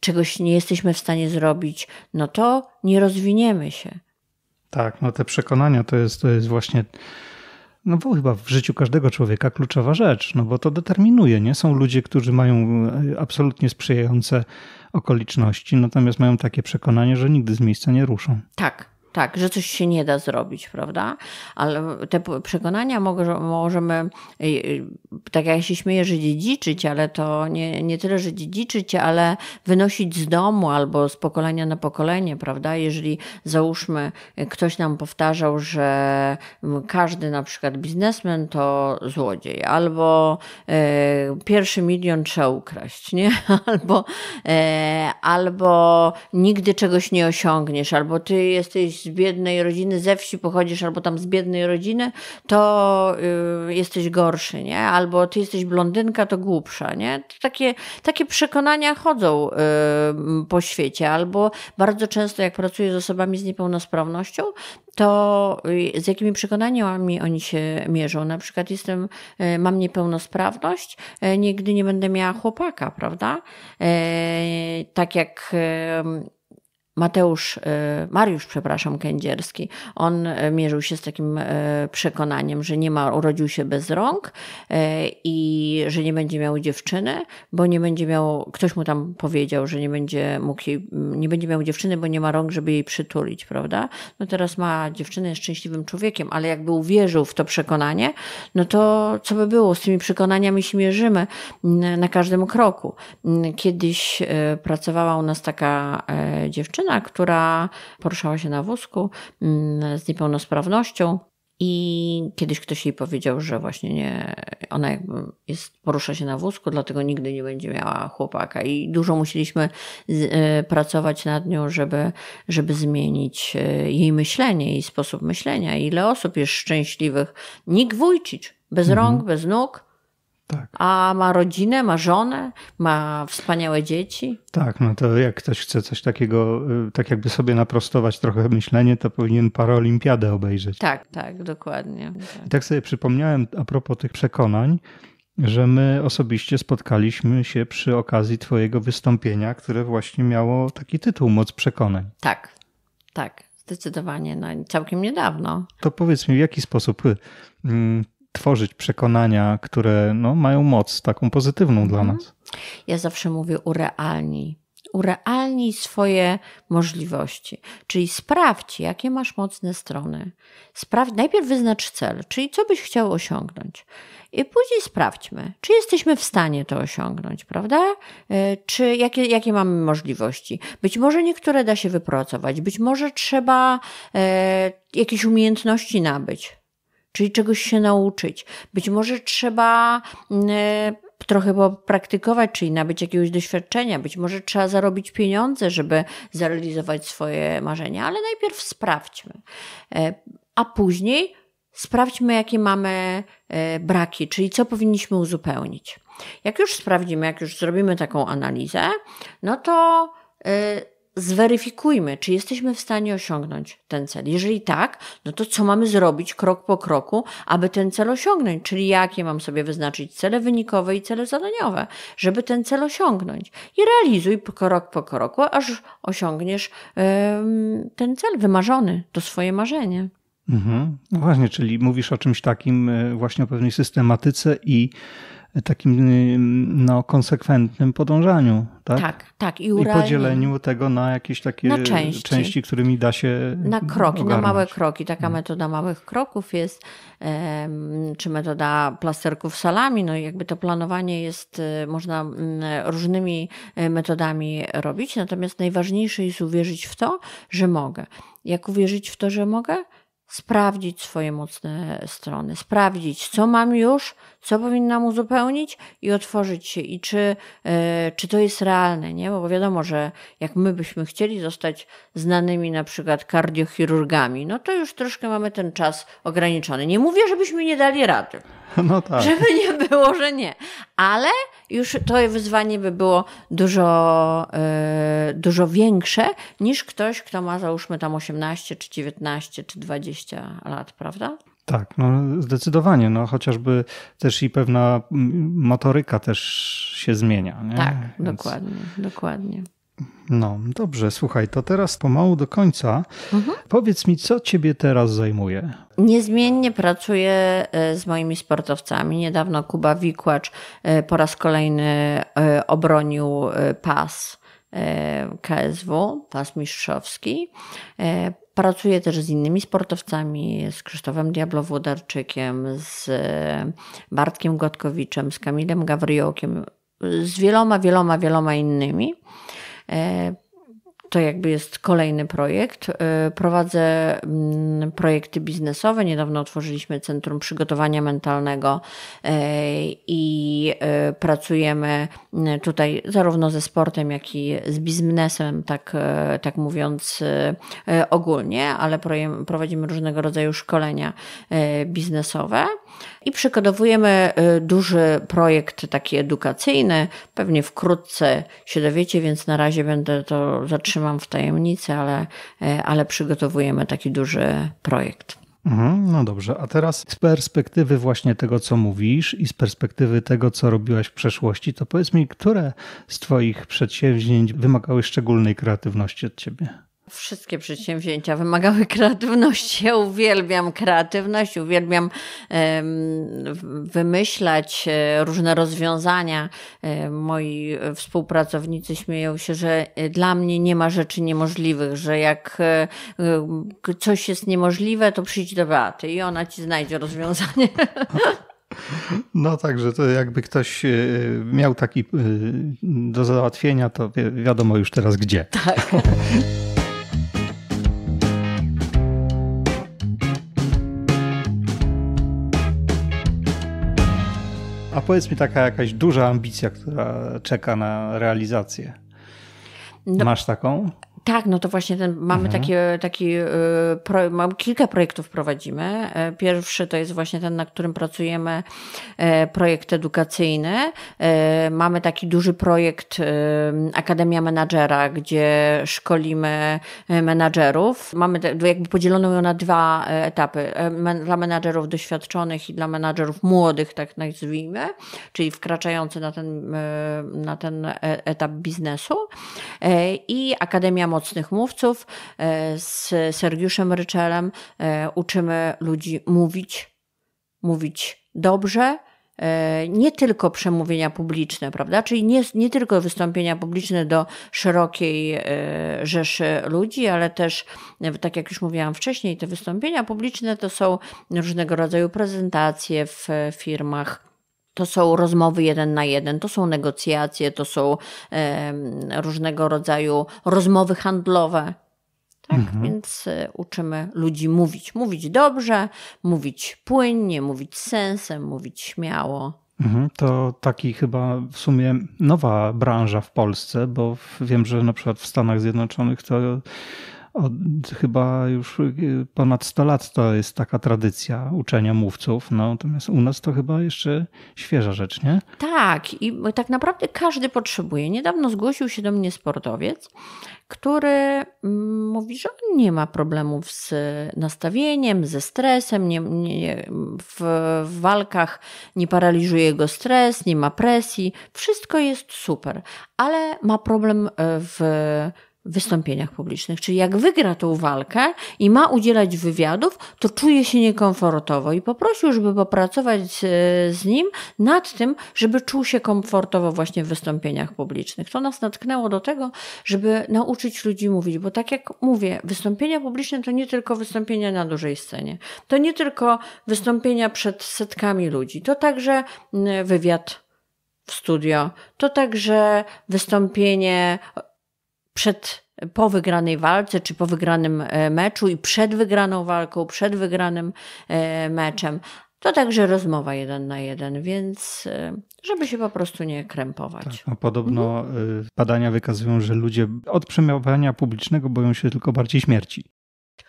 Speaker 1: czegoś nie jesteśmy w stanie zrobić, no to nie rozwiniemy się.
Speaker 2: Tak, no te przekonania to jest, to jest właśnie no bo chyba w życiu każdego człowieka kluczowa rzecz, no bo to determinuje, nie? Są ludzie, którzy mają e, absolutnie sprzyjające okoliczności, natomiast mają takie przekonanie, że nigdy z miejsca nie ruszą.
Speaker 1: Tak, tak, że coś się nie da zrobić, prawda? Ale te przekonania możemy, y, y, tak jak się śmieję, że dziedziczyć, ale to nie, nie tyle, że dziedziczyć, ale wynosić z domu albo z pokolenia na pokolenie, prawda? Jeżeli załóżmy, ktoś nam powtarzał, że każdy na przykład biznesmen to złodziej, albo e, pierwszy milion trzeba ukraść, nie? Albo, e, albo nigdy czegoś nie osiągniesz, albo ty jesteś z biednej rodziny, ze wsi pochodzisz albo tam z biednej rodziny, to y, jesteś gorszy, nie? Albo ty jesteś blondynka, to głupsza, nie? To takie, takie przekonania chodzą y, po świecie, albo bardzo często jak pracuję z osobami z niepełnosprawnością, to y, z jakimi przekonaniami oni się mierzą. Na przykład jestem, y, mam niepełnosprawność, y, nigdy nie będę miała chłopaka, prawda? Tak jak Mateusz, e, Mariusz, przepraszam, Kędzierski, on e, mierzył się z takim e, przekonaniem, że nie ma, urodził się bez rąk i że nie będzie miał dziewczyny, bo nie będzie miał, ktoś mu tam powiedział, że nie będzie mógł jej, nie będzie miał dziewczyny, bo nie ma rąk, żeby jej przytulić, prawda? No teraz ma dziewczynę, jest szczęśliwym człowiekiem, ale jakby uwierzył w to przekonanie, no to co by było? Z tymi przekonaniami się mierzymy na każdym kroku. Kiedyś pracowała u nas taka dziewczyna, dziewczyna, która poruszała się na wózku mm, z niepełnosprawnością. I kiedyś ktoś jej powiedział, że właśnie nie, ona jest, porusza się na wózku, dlatego nigdy nie będzie miała chłopaka. I dużo musieliśmy z, y, pracować nad nią, żeby, żeby zmienić y, jej myślenie, jej sposób myślenia. Ile osób jest szczęśliwych? Nikt wójcić, bez mhm. rąk, bez nóg, tak. A ma rodzinę, ma żonę, ma wspaniałe dzieci.
Speaker 2: Tak, no to jak ktoś chce coś takiego, y, tak jakby sobie naprostować trochę myślenie, to powinien paraolimpiadę obejrzeć.
Speaker 1: Tak, tak, dokładnie.
Speaker 2: I tak sobie przypomniałem a propos tych przekonań, że my osobiście spotkaliśmy się przy okazji Twojego wystąpienia, które właśnie miało taki tytuł Moc Przekonań.
Speaker 1: Tak, tak, zdecydowanie, no całkiem niedawno.
Speaker 2: To powiedz mi, w jaki sposób y, tworzyć przekonania, które no, mają moc taką pozytywną mhm. dla nas.
Speaker 1: Ja zawsze mówię urealni, urealni swoje możliwości, czyli sprawdź, jakie masz mocne strony. Sprawdź, najpierw wyznacz cel, czyli co byś chciał osiągnąć. I później sprawdźmy, czy jesteśmy w stanie to osiągnąć, prawda? Y, czy jakie, jakie mamy możliwości? Być może niektóre da się wypracować, być może trzeba e, jakieś umiejętności nabyć czyli czegoś się nauczyć. Być może trzeba mm, e, trochę popraktykować, czyli nabyć jakiegoś doświadczenia. Być może trzeba zarobić pieniądze, żeby zrealizować swoje marzenia, ale najpierw sprawdźmy. E, a później sprawdźmy, jakie mamy e, braki, czyli co powinniśmy uzupełnić. Jak już sprawdzimy, jak już zrobimy taką analizę, no to zweryfikujmy, czy jesteśmy w stanie osiągnąć ten cel. Jeżeli tak, no to co mamy zrobić krok po kroku, aby ten cel osiągnąć? Czyli jakie mam sobie wyznaczyć cele wynikowe i cele zadaniowe, żeby ten cel osiągnąć? I realizuj krok po kroku, aż osiągniesz yy, ten cel wymarzony, to swoje marzenie. Mhm. No
Speaker 2: właśnie, czyli mówisz o czymś takim, e, właśnie o pewnej systematyce i takim no, konsekwentnym podążaniu, tak? Tak, tak. I, uralnie... I podzieleniu tego na jakieś takie na części. części. którymi da się. Na kroki, ogarnąć. na małe
Speaker 1: kroki. Taka mm. metoda małych kroków jest, czy metoda plasterków salami. No jakby to planowanie jest, y, można mm, różnymi y, metodami robić. Natomiast najważniejsze jest uwierzyć w to, że mogę. Jak uwierzyć w to, że mogę? Sprawdzić swoje mocne strony, sprawdzić, co mam już, co powinnam uzupełnić i otworzyć się i czy, e, czy to jest realne, nie? Bo wiadomo, że jak my byśmy chcieli zostać znanymi na przykład kardiochirurgami, no to już troszkę mamy ten czas ograniczony. Nie mówię, żebyśmy nie dali rady. No tak. Żeby nie było, że nie. Ale już to wyzwanie by było dużo, e, dużo większe niż ktoś, kto ma załóżmy tam 18, czy 19, czy 20 lat, prawda?
Speaker 2: Tak, no zdecydowanie, no chociażby też i pewna motoryka też się zmienia. Nie? Tak, Więc...
Speaker 1: dokładnie, dokładnie.
Speaker 2: No, dobrze, słuchaj, to teraz pomału do końca. Mhm. Powiedz mi, co ciebie teraz zajmuje?
Speaker 1: Niezmiennie pracuję e, z moimi sportowcami. Niedawno Kuba Wikłacz e, po raz kolejny e, obronił pas E, KSW, pas mistrzowski. E, pracuję też z innymi sportowcami, z Krzysztofem Diablowodarczykiem, z e, Bartkiem Gotkowiczem, z Kamilem Gawriokiem, z wieloma, wieloma, wieloma innymi to jakby jest kolejny projekt. E, prowadzę mm, projekty biznesowe. Niedawno otworzyliśmy Centrum Przygotowania Mentalnego e, i e, pracujemy mm, tutaj zarówno ze sportem, jak i z biznesem, tak, tak mówiąc ogólnie, ale prowadzimy różnego rodzaju szkolenia biznesowe i przygotowujemy y, duży projekt taki edukacyjny. Pewnie wkrótce się dowiecie, więc na razie będę to zatrzymam w tajemnicy, ale, y, ale przygotowujemy taki duży projekt.
Speaker 2: Mhm, no dobrze, a teraz z perspektywy właśnie tego, co mówisz i z perspektywy tego, co robiłaś w przeszłości, to powiedz mi, które z Twoich przedsięwzięć wymagały szczególnej kreatywności od Ciebie?
Speaker 1: Wszystkie przedsięwzięcia wymagały kreatywności. Ja uwielbiam kreatywność, uwielbiam wymyślać e, różne rozwiązania. E, moi e, współpracownicy śmieją się, że dla mnie nie ma rzeczy niemożliwych, że jak coś jest niemożliwe, to przyjdź do Beaty i ona ci znajdzie rozwiązanie.
Speaker 2: No także to jakby ktoś miał taki do załatwienia, to wiadomo już teraz gdzie. Tak. powiedz mi taka jakaś duża ambicja, która czeka na realizację. No, Masz taką?
Speaker 1: Tak, no to właśnie ten, mamy mhm. takie, taki, e, pro, mam, kilka projektów prowadzimy. E, pierwszy to jest właśnie ten, na którym pracujemy, e, projekt edukacyjny. Mamy taki duży projekt Akademia Menadżera, gdzie szkolimy menadżerów. Mamy jakby podzielono ją na dwa etapy. Dla menadżerów doświadczonych i dla menadżerów młodych, tak nazwijmy, czyli wkraczający na ten, na ten etap biznesu. I Akademia mocnych mówców. E, z Sergiuszem Ryczelem e, uczymy ludzi mówić, mówić dobrze, e, nie tylko przemówienia publiczne, prawda? Czyli nie, nie tylko wystąpienia publiczne do szerokiej rzeszy ludzi, ale też, tak jak już mówiłam wcześniej, te wystąpienia publiczne to są różnego rodzaju prezentacje w firmach to są rozmowy jeden na jeden, to są negocjacje, to są różnego rodzaju rozmowy handlowe. Tak, mhm. więc e, uczymy ludzi mówić. Mówić dobrze, mówić płynnie, mówić sensem, mówić śmiało.
Speaker 2: Mhm. To taki chyba w sumie nowa branża w Polsce, bo wiem, że na przykład w Stanach Zjednoczonych to od, chyba już y, ponad 100 lat to jest taka tradycja uczenia mówców, no, natomiast u nas to chyba jeszcze świeża rzecz, nie?
Speaker 1: Tak, i tak naprawdę każdy potrzebuje. Niedawno zgłosił się do mnie sportowiec, który mm, mówi, że on nie ma problemów z nastawieniem, ze stresem, nie, nie, w, w walkach nie paraliżuje go stres, nie ma presji, wszystko jest super, ale ma problem y, w w wystąpieniach publicznych. Czyli jak wygra tą walkę i ma udzielać wywiadów, to czuje się niekomfortowo i poprosił, żeby popracować z, e, z nim nad tym, żeby czuł się komfortowo właśnie w wystąpieniach publicznych. To nas natknęło do tego, żeby nauczyć ludzi mówić, bo tak jak mówię, wystąpienia publiczne to nie tylko wystąpienia na dużej scenie, to nie tylko wystąpienia przed setkami ludzi, to także mm, wywiad w studio, to także wystąpienie przed po wygranej walce, czy po wygranym e, meczu i przed wygraną walką, przed wygranym e, meczem. To także rozmowa jeden na jeden, więc e, żeby się po prostu nie krępować. Tak,
Speaker 2: no podobno mhm. badania wykazują, że ludzie od przemawiania publicznego boją się tylko bardziej śmierci.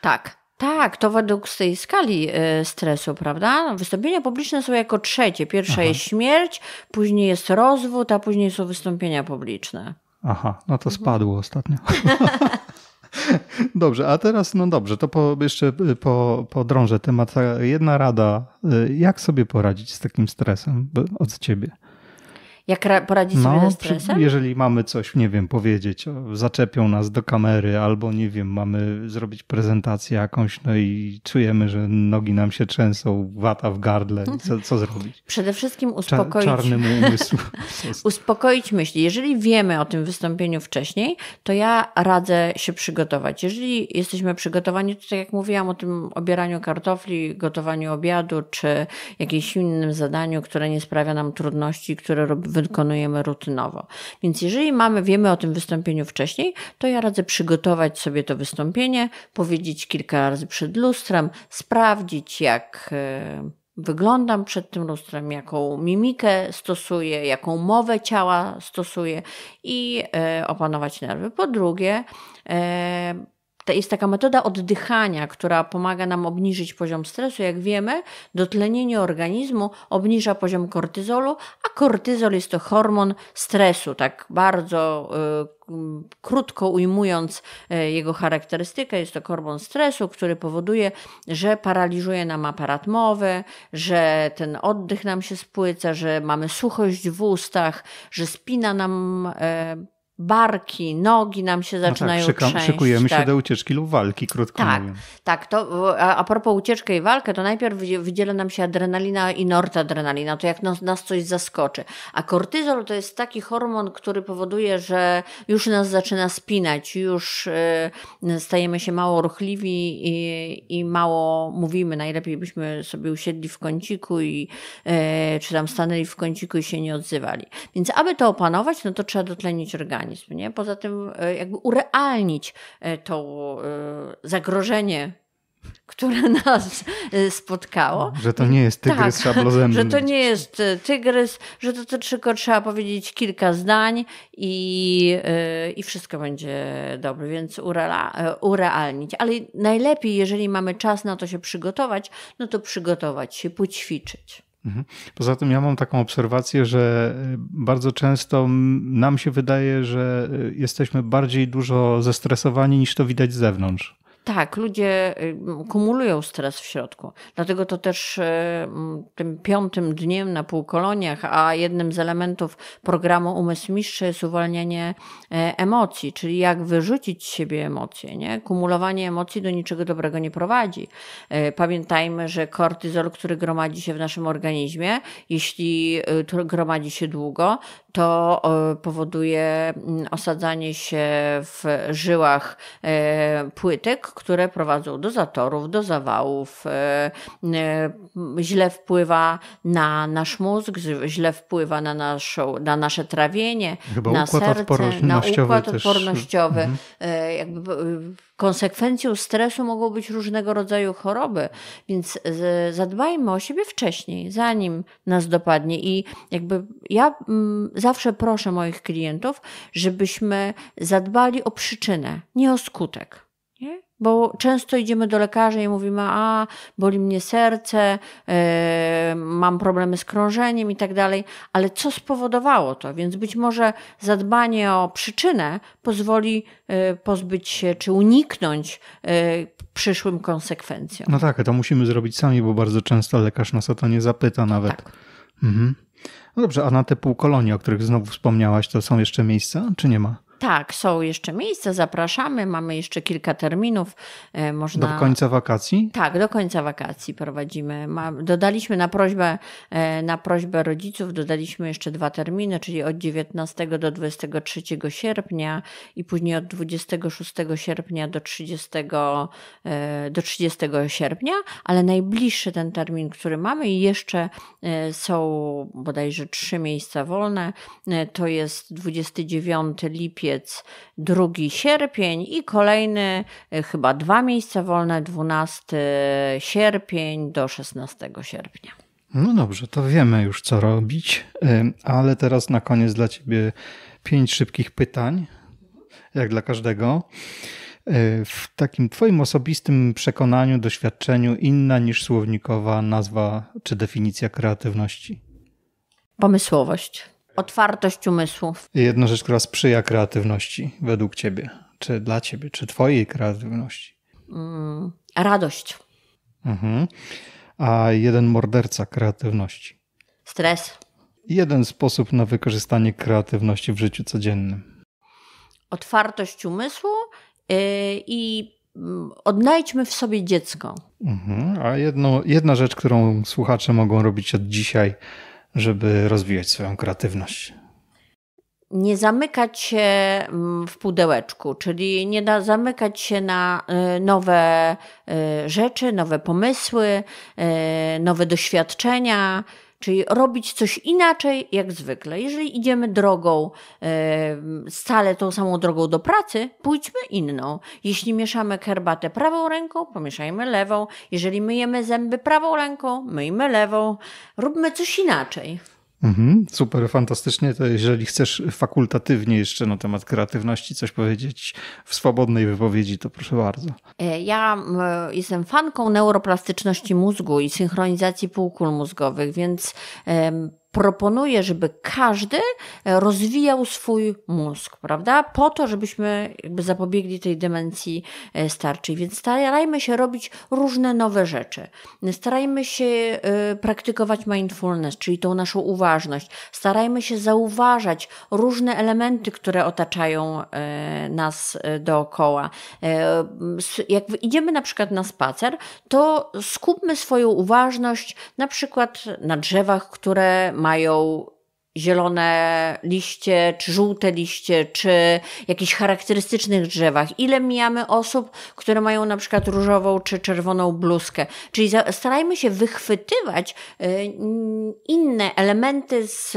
Speaker 1: Tak, tak, to według tej skali stresu, prawda? No, wystąpienia publiczne są jako trzecie. Pierwsza Aha. jest śmierć, później jest rozwód, a później są wystąpienia publiczne.
Speaker 2: Aha, no to mhm. spadło ostatnio. Dobrze, a teraz, no dobrze, to po, jeszcze y, po, podrążę temat. Jedna rada, y, jak sobie poradzić z takim stresem od ciebie?
Speaker 1: Jak poradzić no, sobie ze stresem?
Speaker 2: jeżeli mamy coś, nie wiem, powiedzieć, zaczepią nas do kamery albo, nie wiem, mamy zrobić prezentację jakąś, no i czujemy, że nogi nam się trzęsą, wata w gardle, co, co zrobić?
Speaker 1: Przede wszystkim uspokoić... Cza czarnemu umysłu. uspokoić myśli. Jeżeli wiemy o tym wystąpieniu wcześniej, to ja radzę się przygotować. Jeżeli jesteśmy przygotowani, to tak jak mówiłam o tym obieraniu kartofli, gotowaniu obiadu, czy jakimś innym zadaniu, które nie sprawia nam trudności, które robimy wykonujemy rutynowo. Więc jeżeli mamy, wiemy o tym wystąpieniu wcześniej, to ja radzę przygotować sobie to wystąpienie, powiedzieć kilka razy przed lustrem, sprawdzić jak e, wyglądam przed tym lustrem, jaką mimikę stosuję, jaką mowę ciała stosuję i e, opanować nerwy. Po drugie, e, to jest taka metoda oddychania, która pomaga nam obniżyć poziom stresu. Jak wiemy, dotlenienie organizmu obniża poziom kortyzolu, a kortyzol jest to hormon stresu, tak bardzo y, krótko ujmując y, jego charakterystykę, jest to hormon stresu, który powoduje, że paraliżuje nam aparat mowy, że ten oddech nam się spłyca, że mamy suchość w ustach, że spina nam y, barki, nogi nam się zaczynają no tak, szyka, trzęść. Szykujemy tak. się do
Speaker 2: ucieczki lub walki, krótko tak, mówiąc.
Speaker 1: Tak, to a, propos ucieczki i walki to najpierw wydziela nam się adrenalina i nortadrenalina, to jak nas, nas coś zaskoczy. A kortyzol to jest taki hormon, który powoduje, że już nas zaczyna spinać, już y, stajemy się mało ruchliwi i, i, mało mówimy. Najlepiej byśmy sobie usiedli w kąciku i y, czy tam stanęli w kąciku i się nie odzywali. Więc aby to opanować, no to trzeba dotlenić organizm mechanizm, nie? Poza tym e, jakby urealnić e, to e, zagrożenie które nas spotkało. Że
Speaker 2: to nie jest tygrys tak, Że to nie
Speaker 1: jest tygrys, że to, to tylko trzeba powiedzieć kilka zdań i, i wszystko będzie dobre, więc urela urealnić. Ale najlepiej, jeżeli mamy czas na to się przygotować, no to przygotować się, poćwiczyć.
Speaker 2: Mhm. Poza tym ja mam taką obserwację, że y, bardzo często nam się wydaje, że y, jesteśmy bardziej dużo zestresowani niż to widać z zewnątrz.
Speaker 1: Tak, ludzie y, kumulują stres w środku. Dlatego to też y, tym piątym dniem na półkoloniach, a jednym z elementów programu Umysł Mistrza jest uwalnianie e, emocji, czyli jak wyrzucić z siebie emocje. Nie? Kumulowanie emocji do niczego dobrego nie prowadzi. E, pamiętajmy, że kortyzol, który gromadzi się w naszym organizmie, jeśli y, gromadzi się długo, to e, powoduje mm, osadzanie się w żyłach e, płytek, które prowadzą do zatorów, do zawałów, e, źle wpływa na nasz mózg, źle wpływa na, naszą, na nasze trawienie, Chyba na serce, na układ odpornościowy. Też. Mhm. Jakby Konsekwencją stresu mogą być różnego rodzaju choroby, więc zadbajmy o siebie wcześniej, zanim nas dopadnie. I jakby ja mm, zawsze proszę moich klientów, żebyśmy zadbali o przyczynę, nie o skutek. Bo często idziemy do lekarzy i mówimy, a boli mnie serce, e, mam problemy z krążeniem i tak dalej, ale co spowodowało to? Więc być może zadbanie o przyczynę pozwoli e, pozbyć się czy uniknąć e, przyszłym konsekwencjom. No
Speaker 2: tak, to musimy zrobić sami, bo bardzo często lekarz nas o to nie zapyta nawet. Tak. Mhm. No dobrze, a na te półkolonie, o których znowu wspomniałaś, to są jeszcze miejsca, czy nie ma?
Speaker 1: Tak, są jeszcze miejsca, zapraszamy, mamy jeszcze kilka terminów. E, można... Do końca wakacji? Tak, do końca wakacji prowadzimy. dodaliśmy na prośbę, e, na prośbę rodziców, dodaliśmy jeszcze dwa terminy, czyli od 19 do 23 sierpnia i później od 26 sierpnia do 30, e, do 30 sierpnia, ale najbliższy ten termin, który mamy i jeszcze są bodajże trzy miejsca wolne, to jest 29 lipiec lipiec, drugi sierpień i kolejny e, chyba dwa miejsca wolne 12 sierpień do 16 sierpnia.
Speaker 2: No dobrze, to wiemy już co robić, e, ale teraz na koniec dla ciebie pięć szybkich pytań, jak dla każdego. E, w takim twoim osobistym przekonaniu, doświadczeniu inna niż słownikowa nazwa czy definicja kreatywności?
Speaker 1: Pomysłowość otwartość umysłów.
Speaker 2: Jedna rzecz, która sprzyja kreatywności według ciebie, czy dla ciebie, czy twojej kreatywności?
Speaker 1: Mm, radość.
Speaker 2: Mhm. A jeden morderca kreatywności? Stres. Jeden sposób na wykorzystanie kreatywności w życiu codziennym.
Speaker 1: Otwartość umysłu yy, i mm, odnajdźmy w sobie dziecko.
Speaker 2: Mhm. A jedno, jedna rzecz, którą słuchacze mogą robić od dzisiaj, żeby rozwijać swoją kreatywność.
Speaker 1: Nie zamykać się mm, w pudełeczku, czyli nie da, zamykać się na y, nowe y, rzeczy, nowe pomysły, y, nowe doświadczenia, czyli robić coś inaczej jak zwykle. Jeżeli idziemy drogą, e, stale tą samą drogą do pracy, pójdźmy inną. Jeśli mieszamy herbatę prawą ręką, pomieszajmy lewą. Jeżeli myjemy zęby prawą ręką, myjmy lewą. Róbmy coś inaczej.
Speaker 2: Mhm, super, fantastycznie. To jeżeli chcesz fakultatywnie jeszcze na temat kreatywności coś powiedzieć w swobodnej wypowiedzi, to proszę bardzo.
Speaker 1: E, ja jestem fanką neuroplastyczności mózgu i synchronizacji półkul mózgowych, więc proponuję, żeby każdy e, rozwijał swój mózg, prawda? Po to, żebyśmy jakby zapobiegli tej demencji e, starczej. Więc starajmy się robić różne nowe rzeczy. Starajmy się e, praktykować mindfulness, czyli tą naszą uważność. Starajmy się zauważać różne elementy, które otaczają nas dookoła. Jak idziemy na przykład na spacer, to skupmy swoją uważność na przykład na drzewach, które mają mają zielone liście, czy żółte liście, czy jakichś charakterystycznych drzewach. Ile mijamy osób, które mają na przykład różową czy czerwoną bluzkę. Czyli starajmy się wychwytywać y, inne elementy z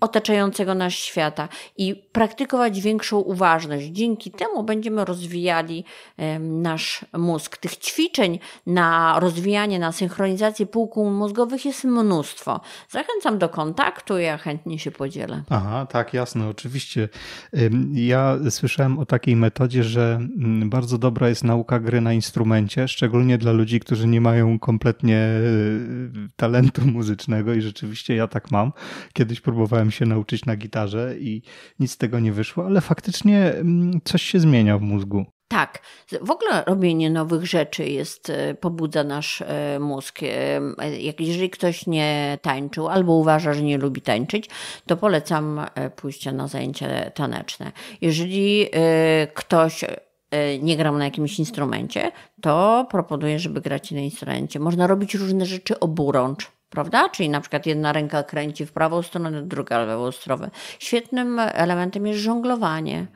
Speaker 1: otaczającego nas świata i praktykować większą uważność. Dzięki temu będziemy rozwijali nasz mózg. Tych ćwiczeń na rozwijanie, na synchronizację półkół mózgowych jest mnóstwo. Zachęcam do kontaktu, ja chętnie się podzielę.
Speaker 2: Aha, tak, jasne, oczywiście. Ja słyszałem o takiej metodzie, że mm, bardzo dobra jest nauka gry na instrumencie, szczególnie dla ludzi, którzy nie mają kompletnie y, talentu muzycznego i rzeczywiście ja tak mam. Kiedyś próbowałem się nauczyć na gitarze i nic z tego nie wyszło, ale faktycznie mm, coś się zmienia w mózgu.
Speaker 1: Tak, w ogóle robienie nowych rzeczy jest, e, pobudza nasz e, mózg. E, jak, jeżeli ktoś nie tańczył albo uważa, że nie lubi tańczyć, to polecam pójście na zajęcia taneczne. Jeżeli ktoś nie gra na jakimś instrumencie, to proponuję, żeby grać na instrumencie. Można robić różne rzeczy oburącz prawda? Czyli na przykład jedna ręka kręci w prawą stronę, druga w lewą stronę. Świetnym elementem jest żonglowanie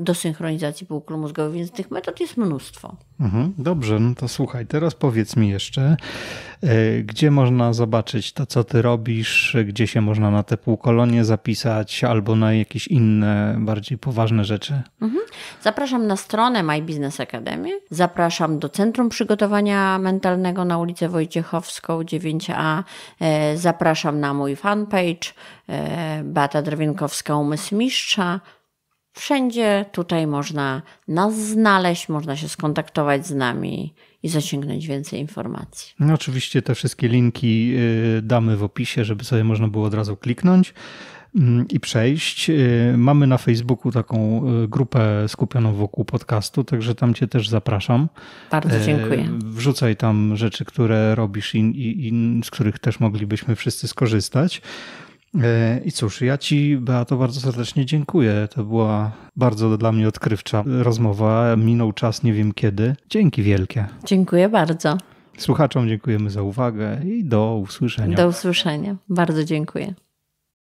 Speaker 1: do synchronizacji półkul mózgowych, więc tych metod jest mnóstwo.
Speaker 2: Mhm, dobrze, no to słuchaj, teraz powiedz mi jeszcze, e, gdzie można zobaczyć to, co ty robisz, gdzie się można na te półkolonie zapisać albo na jakieś inne, bardziej poważne rzeczy?
Speaker 1: Mhm. Zapraszam na stronę My Business Academy, zapraszam do Centrum Przygotowania Mentalnego na ulicę Wojciechowską 9a, e, zapraszam na mój fanpage e, Bata Drewinkowska Umysł Mistrza, Wszędzie tutaj można nas znaleźć, można się skontaktować z nami i zasięgnąć więcej informacji.
Speaker 2: No oczywiście te wszystkie linki y, damy w opisie, żeby sobie można było od razu kliknąć mm, i przejść. Y, mamy na Facebooku taką y, grupę skupioną wokół podcastu, także tam Cię też zapraszam. Bardzo dziękuję. Wrzucaj tam rzeczy, które robisz i, i, i z których też moglibyśmy wszyscy skorzystać. E, I cóż, ja Ci, Beato, bardzo serdecznie dziękuję. To była bardzo dla mnie odkrywcza rozmowa. Minął czas, nie wiem kiedy. Dzięki wielkie.
Speaker 1: Dziękuję bardzo.
Speaker 2: Słuchaczom dziękujemy za uwagę i do usłyszenia. Do
Speaker 1: usłyszenia. Bardzo dziękuję.